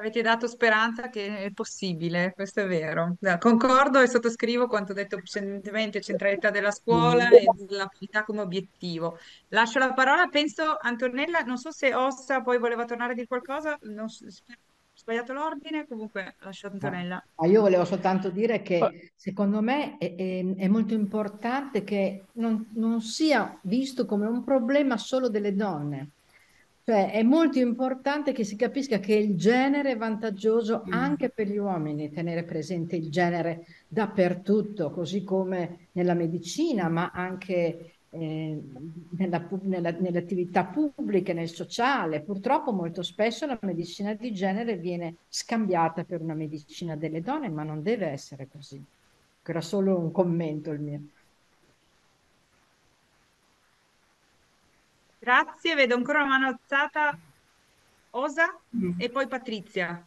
Avete dato speranza che è possibile, questo è vero. Concordo e sottoscrivo quanto detto precedentemente, centralità della scuola e della qualità come obiettivo. Lascio la parola, penso Antonella, non so se Ossa poi voleva tornare a dire qualcosa, non so, sbagliato l'ordine, comunque lascio Antonella. Ah, io volevo soltanto dire che oh. secondo me è, è, è molto importante che non, non sia visto come un problema solo delle donne, cioè è molto importante che si capisca che il genere è vantaggioso mm. anche per gli uomini, tenere presente il genere dappertutto, così come nella medicina, ma anche eh, nella, nella, nelle attività pubbliche, nel sociale. Purtroppo molto spesso la medicina di genere viene scambiata per una medicina delle donne, ma non deve essere così. Era solo un commento il mio. Grazie, vedo ancora una mano alzata. Osa mm. e poi Patrizia.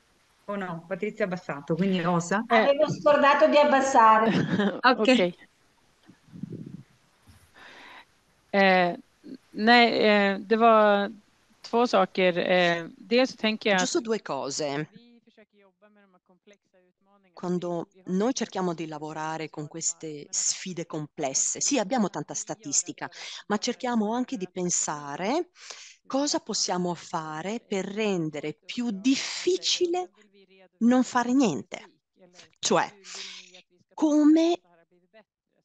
O oh no, Patrizia ha abbassato, quindi Osa. Eh. Avevo scordato di abbassare. ok. okay. Eh, nej, eh, det saker. Eh, dels tänker jag... Giusto due cose quando noi cerchiamo di lavorare con queste sfide complesse, sì, abbiamo tanta statistica, ma cerchiamo anche di pensare cosa possiamo fare per rendere più difficile non fare niente. Cioè, come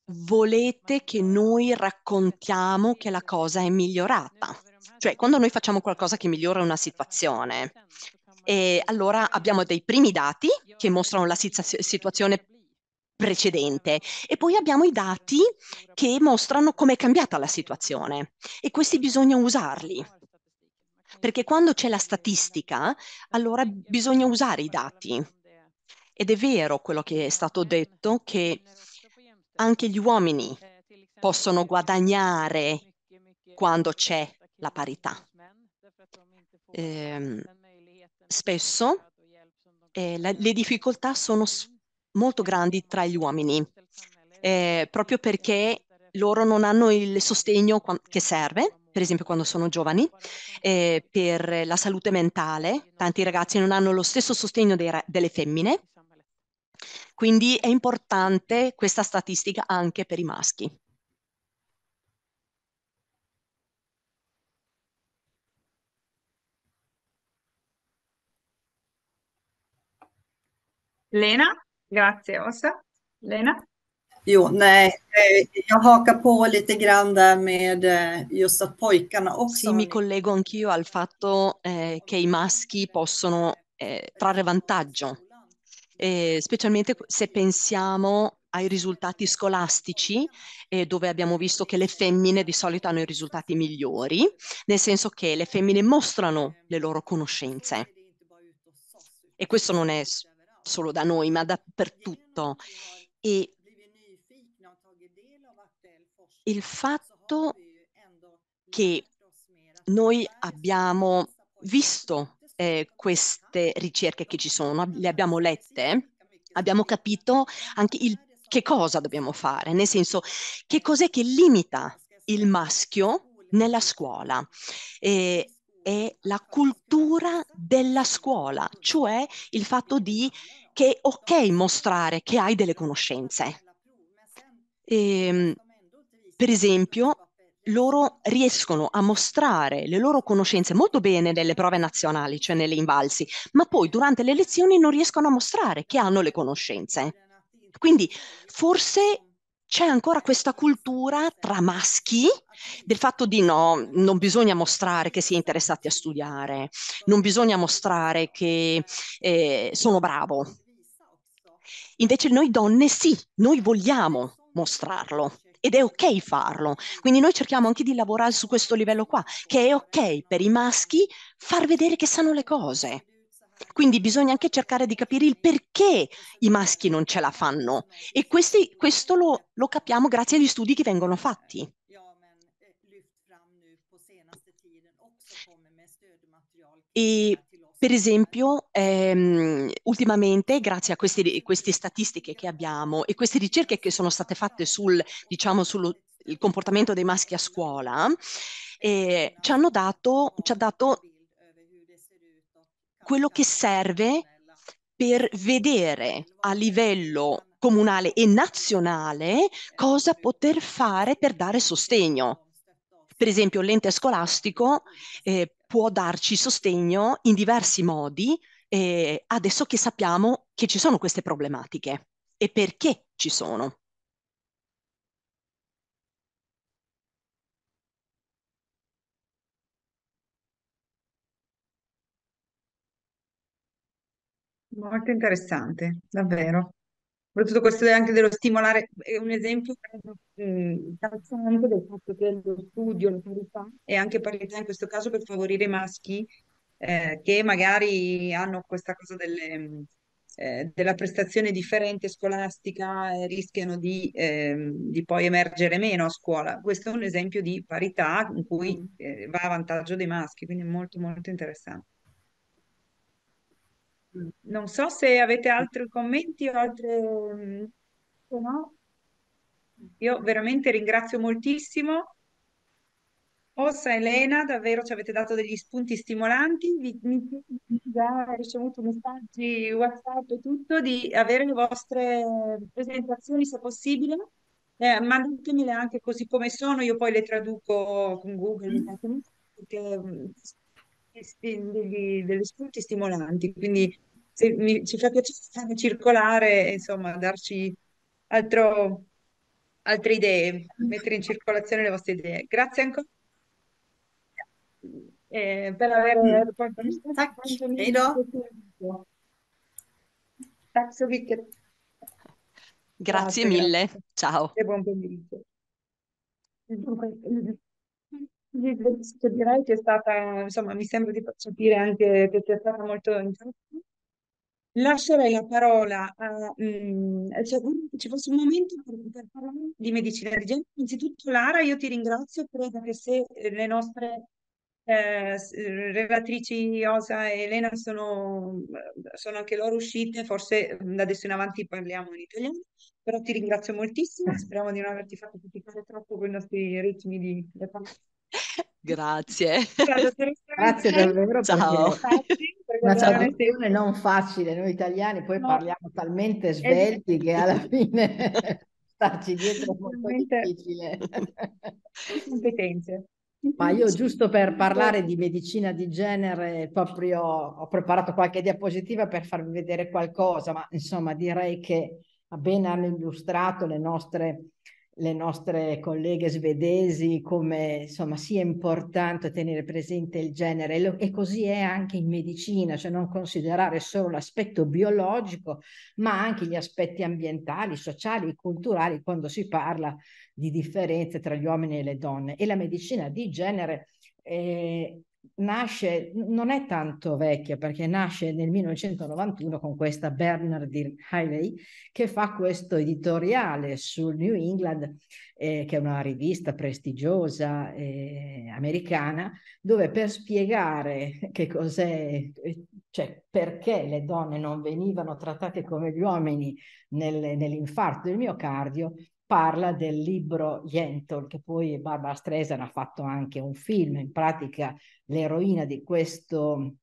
volete che noi raccontiamo che la cosa è migliorata? Cioè, quando noi facciamo qualcosa che migliora una situazione, e allora abbiamo dei primi dati che mostrano la situazione precedente e poi abbiamo i dati che mostrano come è cambiata la situazione e questi bisogna usarli. Perché quando c'è la statistica, allora bisogna usare i dati. Ed è vero quello che è stato detto che anche gli uomini possono guadagnare quando c'è la parità. Ehm, Spesso eh, la, le difficoltà sono molto grandi tra gli uomini, eh, proprio perché loro non hanno il sostegno che serve, per esempio quando sono giovani, eh, per la salute mentale. Tanti ragazzi non hanno lo stesso sostegno delle femmine, quindi è importante questa statistica anche per i maschi. Lena, grazie Åsa. Lena? Jo, nej, eh, jag hakar på lite grann där med eh, just att pojkarna också... Sì, mi collego anch'io al fatto eh, che i maschi possono eh, trarre vantaggio, eh, specialmente se pensiamo ai risultati scolastici, eh, dove abbiamo visto che le femmine di solito hanno i risultati migliori, nel senso che le femmine mostrano le loro conoscenze. E questo non è solo da noi, ma dappertutto. E il fatto che noi abbiamo visto eh, queste ricerche che ci sono, le abbiamo lette, abbiamo capito anche il, che cosa dobbiamo fare, nel senso che cos'è che limita il maschio nella scuola. E è la cultura della scuola, cioè il fatto di che è ok mostrare che hai delle conoscenze. E, ehm, per esempio, loro riescono a mostrare le loro conoscenze molto bene nelle prove nazionali, cioè nelle invalsi, ma poi durante le lezioni non riescono a mostrare che hanno le conoscenze. Quindi forse c'è ancora questa cultura tra maschi del fatto di no, non bisogna mostrare che si è interessati a studiare, non bisogna mostrare che eh, sono bravo. Invece noi donne sì, noi vogliamo mostrarlo ed è ok farlo. Quindi noi cerchiamo anche di lavorare su questo livello qua, che è ok per i maschi far vedere che sanno le cose. Quindi bisogna anche cercare di capire il perché i maschi non ce la fanno e questi, questo lo, lo capiamo grazie agli studi che vengono fatti. E per esempio, ehm, ultimamente, grazie a queste, queste, statistiche che abbiamo e queste ricerche che sono state fatte sul, diciamo, sul comportamento dei maschi a scuola, eh, ci, dato, ci ha dato quello che serve per vedere a livello comunale e nazionale cosa poter fare per dare sostegno. Per esempio l'ente scolastico eh, può darci sostegno in diversi modi eh, adesso che sappiamo che ci sono queste problematiche e perché ci sono. Molto interessante, davvero. Soprattutto questo è anche dello stimolare, è un esempio eh, del fatto che lo studio, la parità e anche parità in questo caso per favorire i maschi eh, che magari hanno questa cosa delle, eh, della prestazione differente scolastica e eh, rischiano di, ehm, di, poi emergere meno a scuola. Questo è un esempio di parità in cui mm. eh, va a vantaggio dei maschi, quindi è molto molto interessante non so se avete altri commenti mm, o altre... No? Io veramente ringrazio moltissimo Ossa Elena, davvero ci avete dato degli spunti stimolanti, vi, mi, già ricevuto messaggi WhatsApp e tutto, di avere le vostre presentazioni se possibile, eh, mandatemele anche così come sono, io poi le traduco con Google, perché mm, degli, degli spunti stimolanti, quindi se mi, ci fa piacere circolare, insomma, darci altro, altre idee, mettere in circolazione le vostre idee. Grazie ancora. Eh, per aver mm. portato ah, Grazie mille, ciao. E buon pomeriggio. Direi che è stata, insomma, mi sembra di percepire anche che sia stata molto interessante. Lascerei la parola a, mh, mm, cioè, ci fosse un momento per, per parlare di medicina di genere. Innanzitutto, Lara, io ti ringrazio, credo che se eh, le nostre eh, relatrici Osa e Elena sono, eh, sono, anche loro uscite, forse mm, da adesso in avanti parliamo in italiano, però ti ringrazio moltissimo, speriamo di non averti fatto criticare troppo con i nostri ritmi di Grazie. Grazie davvero. Ciao. Facile, una traduzione non facile, noi italiani poi no. parliamo talmente svelti che alla fine starci dietro è molto difficile. Competenze. Ma io giusto per parlare di medicina di genere, proprio ho preparato qualche diapositiva per farvi vedere qualcosa, ma insomma direi che appena hanno illustrato le nostre le nostre colleghe svedesi come insomma sia importante tenere presente il genere e così è anche in medicina, cioè non considerare solo l'aspetto biologico, ma anche gli aspetti ambientali, sociali, e culturali quando si parla di differenze tra gli uomini e le donne e la medicina di genere eh, nasce, non è tanto vecchia perché nasce nel 1991 con questa Bernardine Haley che fa questo editoriale sul New England, eh, che è una rivista prestigiosa eh, americana, dove per spiegare che cos'è, eh, cioè perché le donne non venivano trattate come gli uomini nel, nell'infarto del miocardio, parla del libro Yentl, che poi Barbara Streisand ha fatto anche un film, in pratica l'eroina di questo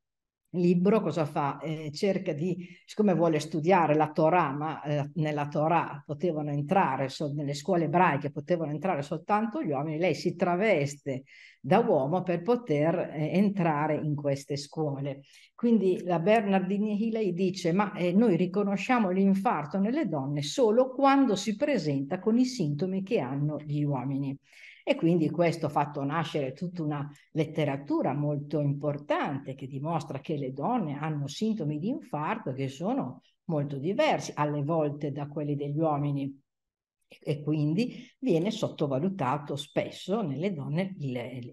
libro cosa fa? Eh, cerca di, siccome vuole studiare la Torah, ma eh, nella Torah potevano entrare, so, nelle scuole ebraiche potevano entrare soltanto gli uomini, lei si traveste da uomo per poter eh, entrare in queste scuole. Quindi la Bernardini Hiley dice, ma eh, noi riconosciamo l'infarto nelle donne solo quando si presenta con i sintomi che hanno gli uomini. E quindi questo ha fatto nascere tutta una letteratura molto importante che dimostra che le donne hanno sintomi di infarto che sono molto diversi alle volte da quelli degli uomini e quindi viene sottovalutato spesso nelle donne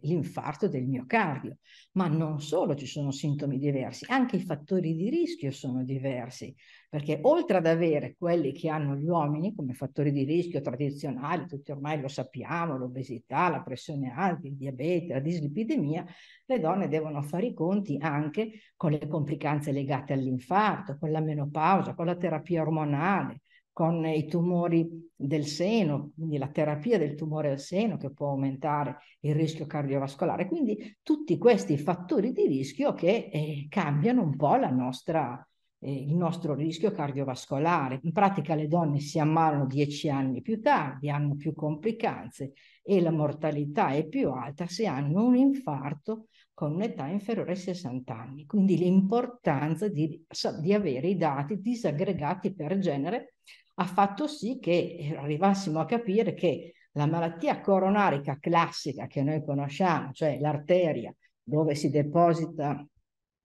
l'infarto del miocardio, ma non solo ci sono sintomi diversi, anche i fattori di rischio sono diversi, perché oltre ad avere quelli che hanno gli uomini come fattori di rischio tradizionali, tutti ormai lo sappiamo, l'obesità, la pressione alta, il diabete, la dislipidemia, le donne devono fare i conti anche con le complicanze legate all'infarto, con la menopausa, con la terapia ormonale, con i tumori del seno, quindi la terapia del tumore al seno che può aumentare il rischio cardiovascolare. Quindi tutti questi fattori di rischio che eh, cambiano un po' la nostra, eh, il nostro rischio cardiovascolare. In pratica le donne si ammalano dieci anni più tardi, hanno più complicanze e la mortalità è più alta se hanno un infarto con un'età inferiore ai 60 anni. Quindi l'importanza di, di avere i dati disaggregati per genere ha fatto sì che eh, arrivassimo a capire che la malattia coronarica classica che noi conosciamo, cioè l'arteria dove si deposita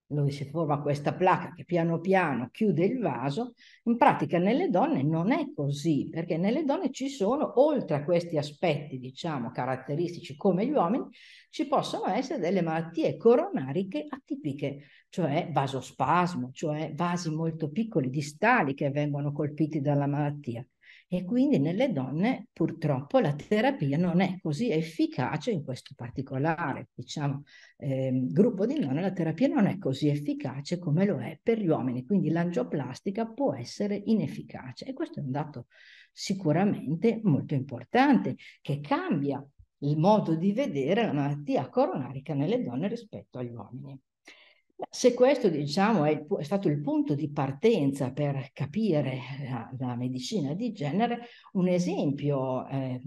dove si forma questa placca che piano piano chiude il vaso, in pratica nelle donne non è così, perché nelle donne ci sono, oltre a questi aspetti, diciamo, caratteristici come gli uomini, ci possono essere delle malattie coronariche atipiche, cioè vasospasmo, cioè vasi molto piccoli, distali che vengono colpiti dalla malattia. E quindi nelle donne purtroppo la terapia non è così efficace in questo particolare diciamo, eh, gruppo di donne, la terapia non è così efficace come lo è per gli uomini, quindi l'angioplastica può essere inefficace e questo è un dato sicuramente molto importante che cambia il modo di vedere la malattia coronarica nelle donne rispetto agli uomini. Se questo diciamo, è, è, stato il punto di partenza per capire la, la medicina di genere, un esempio eh,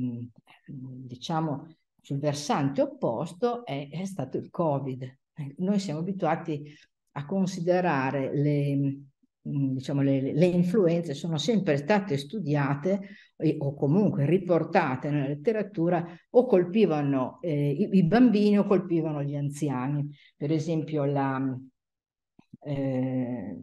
diciamo, sul versante opposto è, è stato il Covid. Noi siamo abituati a considerare le, Mm, diciamo, le, le, influenze sono sempre state studiate e, o comunque riportate nella letteratura o colpivano eh, i, i, bambini o colpivano gli anziani. Per esempio la, mm, eh,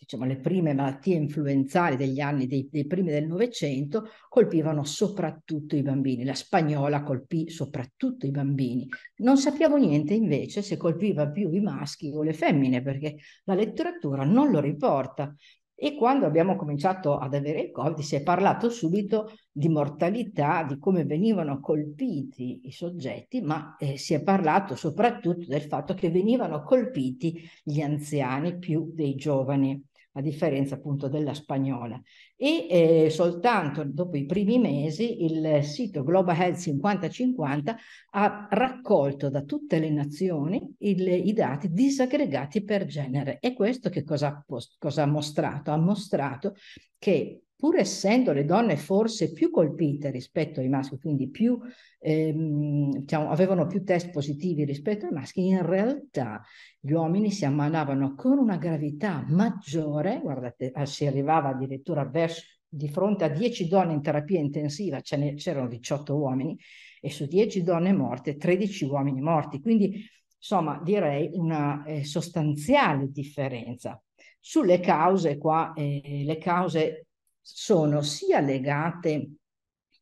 diciamo, le prime malattie influenzali degli anni dei, dei primi del Novecento colpivano soprattutto i bambini. La spagnola colpì soprattutto i bambini. Non sappiamo niente invece se colpiva più i maschi o le femmine, perché la letteratura non lo riporta. E quando abbiamo cominciato ad avere il Covid si è parlato subito di mortalità, di come venivano colpiti i soggetti, ma eh, si è parlato soprattutto del fatto che venivano colpiti gli anziani più dei giovani a differenza appunto della spagnola. E eh, soltanto dopo i primi mesi il sito Global Health 5050 ha raccolto da tutte le nazioni il, i dati disaggregati per genere. E questo che cosa cosa ha mostrato? Ha mostrato che pur essendo le donne forse più colpite rispetto ai maschi, quindi più, ehm, diciamo, avevano più test positivi rispetto ai maschi, in realtà gli uomini si ammalavano con una gravità maggiore, guardate, ah, si arrivava addirittura verso, di fronte a 10 donne in terapia intensiva, ce ne, c'erano 18 uomini, e su 10 donne morte, 13 uomini morti. Quindi, insomma, direi una eh, sostanziale differenza. Sulle cause, qua eh, le cause sono sia legate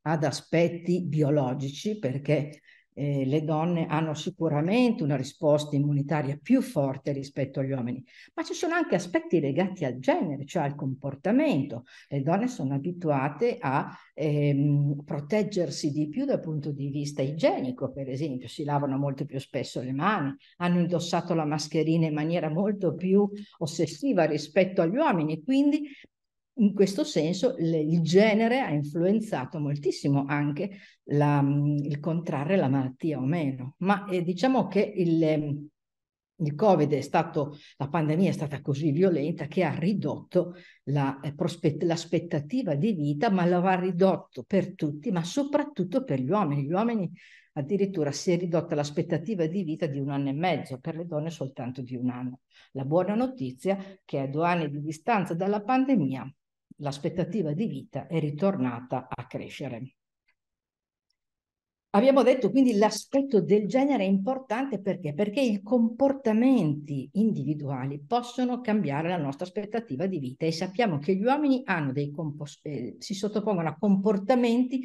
ad aspetti biologici, perché eh, le donne hanno sicuramente una risposta immunitaria più forte rispetto agli uomini, ma ci sono anche aspetti legati al genere, cioè al comportamento. Le donne sono abituate a ehm, proteggersi di più dal punto di vista igienico, per esempio, si lavano molto più spesso le mani, hanno indossato la mascherina in maniera molto più ossessiva rispetto agli uomini, quindi in questo senso il genere ha influenzato moltissimo anche la, il contrarre la malattia o meno, ma eh, diciamo che il, ehm, il Covid stato, la pandemia è stata così violenta che ha ridotto la, eh, prospett- l'aspettativa di vita, ma l'ha ridotto per tutti, ma soprattutto per gli uomini. Gli uomini addirittura si è ridotta l'aspettativa di vita di un anno e mezzo, per le donne soltanto di un anno. La buona notizia è che a due anni di distanza dalla pandemia l'aspettativa di vita è ritornata a crescere. Abbiamo detto quindi l'aspetto del genere è importante perché? Perché i comportamenti individuali possono cambiare la nostra aspettativa di vita e sappiamo che gli uomini compos- eh, si sottopongono a comportamenti,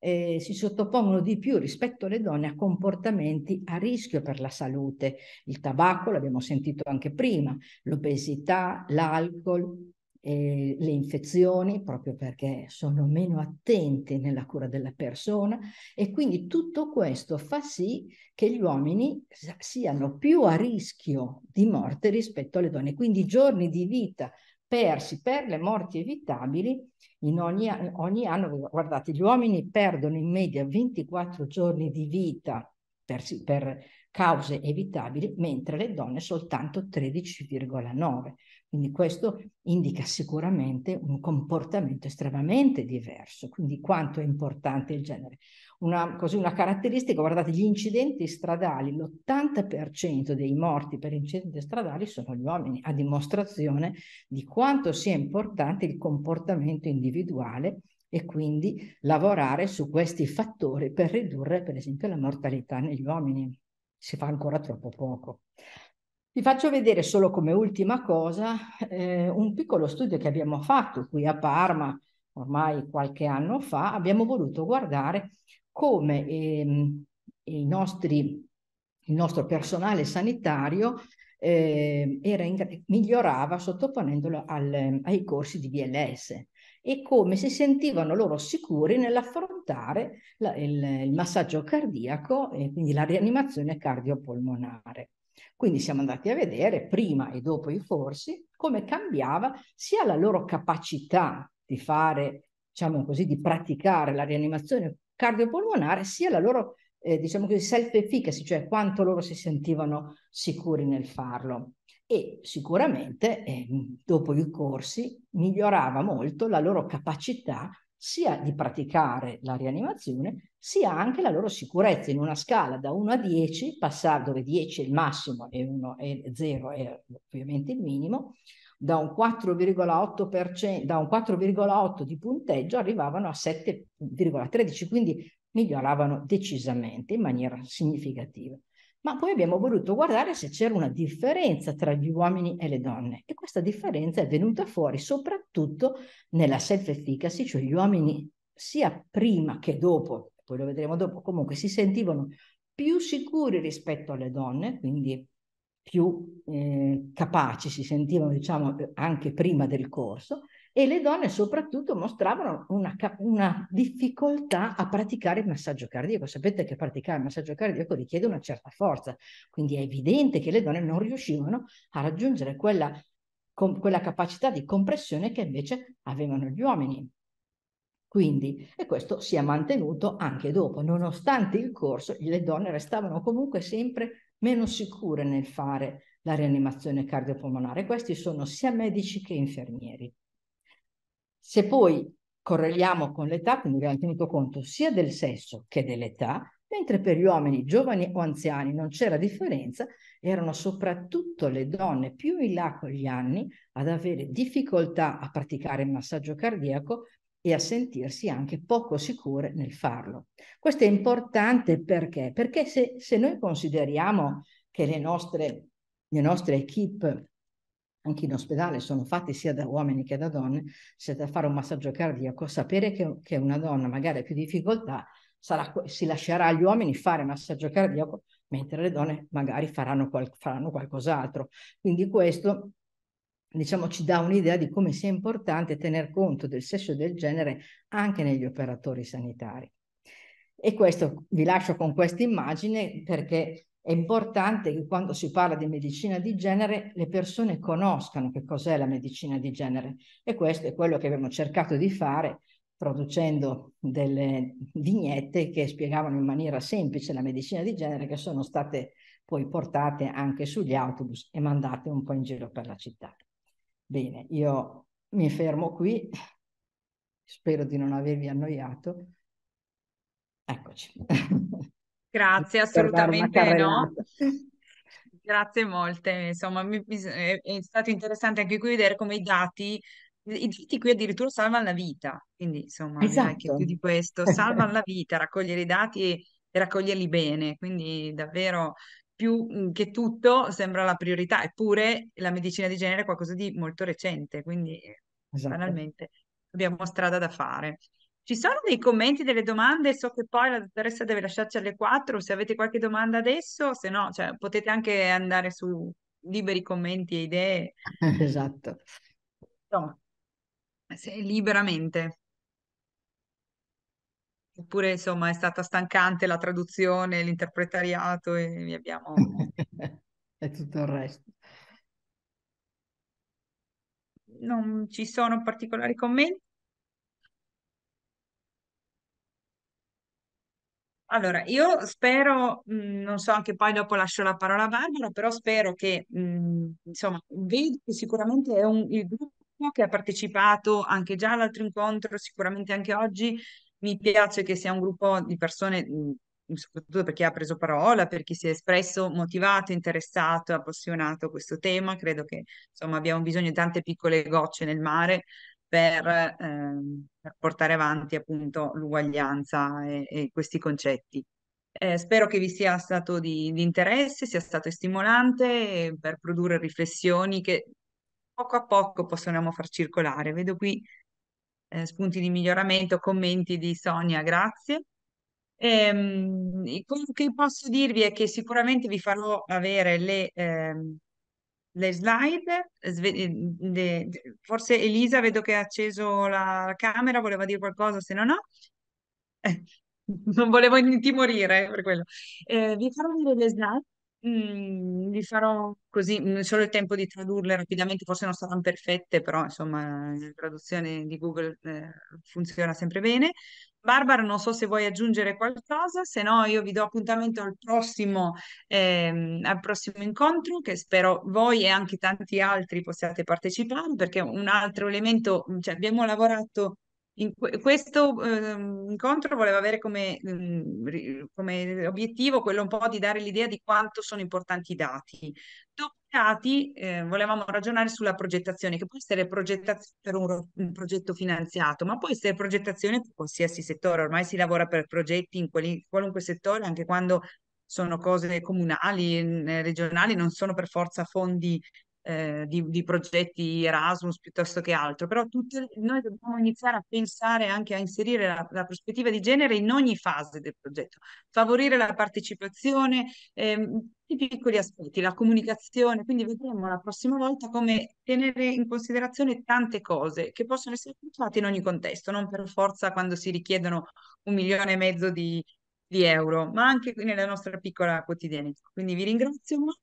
eh, si sottopongono di più rispetto alle donne a comportamenti a rischio per la salute. Il tabacco l'abbiamo sentito anche prima, l'obesità, l'alcol, eh, le infezioni, proprio perché sono meno attenti nella cura della persona e quindi tutto questo fa sì che gli uomini siano più a rischio di morte rispetto alle donne, quindi i giorni di vita persi per le morti evitabili in ogni, ogni anno, guardate, gli uomini perdono in media 24 giorni di vita per, per cause evitabili, mentre le donne soltanto 13,9. Quindi questo indica sicuramente un comportamento estremamente diverso, quindi quanto è importante il genere. Una, così una caratteristica, guardate, gli incidenti stradali, l'80% dei morti per incidenti stradali sono gli uomini, a dimostrazione di quanto sia importante il comportamento individuale e quindi lavorare su questi fattori per ridurre, per esempio, la mortalità negli uomini. Si fa ancora troppo poco. Vi faccio vedere solo come ultima cosa eh, un piccolo studio che abbiamo fatto qui a Parma ormai qualche anno fa. Abbiamo voluto guardare come ehm, nostri, il nostro personale sanitario eh, in, migliorava sottoponendolo al, ai corsi di BLS e come si sentivano loro sicuri nell'affrontare il, il massaggio cardiaco e quindi la rianimazione cardiopolmonare. Quindi siamo andati a vedere prima e dopo i corsi come cambiava sia la loro capacità di fare, diciamo così, di praticare la rianimazione cardiopolmonare, sia la loro, eh, diciamo così, self-efficacy, cioè quanto loro si sentivano sicuri nel farlo. E sicuramente eh, dopo i corsi migliorava molto la loro capacità sia di praticare la rianimazione, sia anche la loro sicurezza in una scala da 1 a 10, passare dove 10 è il massimo e 1 è 0 è ovviamente il minimo, da un 4,8%, da un 4,8 di punteggio arrivavano a 7,13, quindi miglioravano decisamente in maniera significativa ma poi abbiamo voluto guardare se c'era una differenza tra gli uomini e le donne e questa differenza è venuta fuori soprattutto nella self-efficacy, cioè gli uomini sia prima che dopo, poi lo vedremo dopo, comunque si sentivano più sicuri rispetto alle donne, quindi più eh, capaci si sentivano diciamo anche prima del corso e le donne soprattutto mostravano una, una, difficoltà a praticare il massaggio cardiaco. Sapete che praticare il massaggio cardiaco richiede una certa forza, quindi è evidente che le donne non riuscivano a raggiungere quella, quella capacità di compressione che invece avevano gli uomini. Quindi, e questo si è mantenuto anche dopo, nonostante il corso, le donne restavano comunque sempre meno sicure nel fare la rianimazione cardiopolmonare. Questi sono sia medici che infermieri. Se poi correliamo con l'età, quindi abbiamo tenuto conto sia del sesso che dell'età, mentre per gli uomini giovani o anziani non c'era differenza, erano soprattutto le donne più in là con gli anni ad avere difficoltà a praticare il massaggio cardiaco e a sentirsi anche poco sicure nel farlo. Questo è importante perché? Perché se, se noi consideriamo che le nostre, le nostre equip anche in ospedale sono fatti sia da uomini che da donne, se da fare un massaggio cardiaco, sapere che, che una donna magari ha più difficoltà sarà, si lascerà agli uomini fare massaggio cardiaco, mentre le donne magari faranno, qual, faranno qualcos'altro. Quindi questo diciamo, ci dà un'idea di come sia importante tener conto del sesso e del genere anche negli operatori sanitari. E questo vi lascio con questa immagine perché è importante che quando si parla di medicina di genere le persone conoscano che cos'è la medicina di genere e questo è quello che abbiamo cercato di fare producendo delle vignette che spiegavano in maniera semplice la medicina di genere che sono state poi portate anche sugli autobus e mandate un po' in giro per la città. Bene, io mi fermo qui, spero di non avervi annoiato. Eccoci. Grazie, assolutamente no. Grazie molte, insomma mi, mi, è, stato interessante anche qui vedere come i dati i dati qui addirittura salvano la vita, quindi insomma, esatto. anche più di questo, salvano la vita, raccogliere i dati e, e raccoglierli bene, quindi davvero più mhmm, che tutto sembra la priorità, eppure la medicina di genere è qualcosa di molto recente, quindi esatto. banalmente abbiamo strada da fare. Ci sono dei commenti, delle domande? So che poi la dottoressa deve lasciarci alle 4. Se avete qualche domanda adesso, se no, cioè, potete anche andare su liberi commenti e idee. Esatto. Insomma, se, liberamente. Oppure, insomma, è stata stancante la traduzione, l'interpretariato e abbiamo... e tutto il resto. Non ci sono particolari commenti? Allora, io spero, mhmm, non so, anche poi dopo lascio la parola a Barbara, però spero che, mhmm, insomma, vedo che sicuramente è un, il gruppo che ha partecipato anche già all'altro incontro, sicuramente anche oggi, mi piace che sia un gruppo di persone, mhmm, soprattutto per chi ha preso parola, per chi si è espresso motivato, interessato, appassionato a questo tema, credo che, insomma, abbiamo bisogno di tante piccole gocce nel mare per, eh, per portare avanti appunto l'uguaglianza e, e questi concetti. Eh, spero che vi sia stato di, di, interesse, sia stato stimolante per produrre riflessioni che poco a poco possiamo far circolare. Vedo qui eh, spunti di miglioramento, commenti di Sonia, grazie. Ehm, quello che posso dirvi è che sicuramente vi farò avere le, eh, le slide, sve- eh, le, forse Elisa vedo che ha acceso la camera, voleva dire qualcosa, se no no. non volevo intimorire eh, per quello. Eh, vi farò vedere le slide, mm, vi farò così, mm, solo il tempo di tradurle rapidamente, forse non saranno perfette, però insomma la traduzione di Google eh, funziona sempre bene. Barbara, non so se vuoi aggiungere qualcosa, se no io vi do appuntamento al prossimo, ehm, al prossimo incontro che spero voi e anche tanti altri possiate partecipare perché un altro elemento, cioè abbiamo lavorato in questo eh, incontro voleva avere come, mhmm, come, obiettivo quello un po' di dare l'idea di quanto sono importanti i dati. Dopo i dati eh, volevamo ragionare sulla progettazione, che può essere progettazione per un, un, progetto finanziato, ma può essere progettazione per qualsiasi settore. Ormai si lavora per progetti in quali, qualunque settore, anche quando sono cose comunali, regionali, non sono per forza fondi eh, di, di, progetti Erasmus piuttosto che altro, però tutte, noi dobbiamo iniziare a pensare anche a inserire la, la, prospettiva di genere in ogni fase del progetto, favorire la partecipazione, ehm, i piccoli aspetti, la comunicazione, quindi vedremo la prossima volta come tenere in considerazione tante cose che possono essere applicate in ogni contesto, non per forza quando si richiedono un milione e mezzo di, di euro, ma anche nella nostra piccola quotidianità. Quindi vi ringrazio molto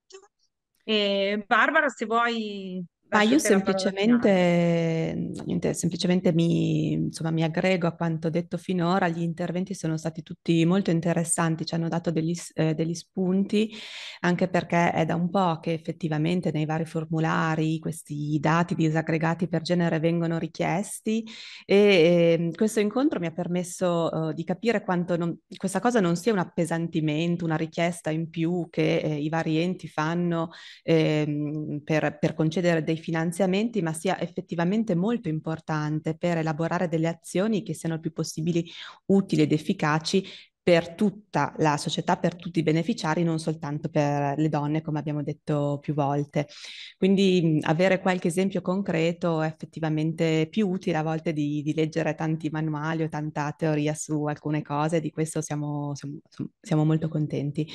e Barbara, se vuoi ma io semplicemente, mhmm, niente, semplicemente mi, insomma, mi aggrego a quanto detto finora, gli interventi sono stati tutti molto interessanti, ci hanno dato degli, eh, degli spunti, anche perché è da un po' che effettivamente nei vari formulari questi dati disaggregati per genere vengono richiesti e eh, questo incontro mi ha permesso eh, di capire quanto non, questa cosa non sia un appesantimento, una richiesta in più che eh, i vari enti fanno ehm, per, per concedere dei finanziamenti, ma sia effettivamente molto importante per elaborare delle azioni che siano il più possibili utili ed efficaci per tutta la società, per tutti i beneficiari, non soltanto per le donne, come abbiamo detto più volte. Quindi avere qualche esempio concreto è effettivamente più utile a volte di, di leggere tanti manuali o tanta teoria su alcune cose, di questo siamo, siamo, siamo molto contenti.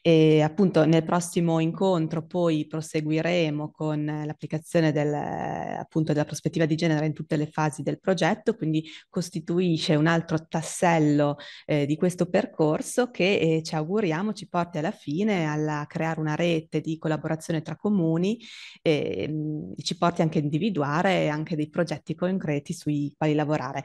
E appunto nel prossimo incontro poi proseguiremo con l'applicazione del, appunto, della prospettiva di genere in tutte le fasi del progetto, quindi costituisce un altro tassello eh, di questo percorso che eh, ci auguriamo ci porti alla fine a creare una rete di collaborazione tra comuni ehm, e mh, ci porti anche a individuare anche dei progetti concreti sui quali lavorare.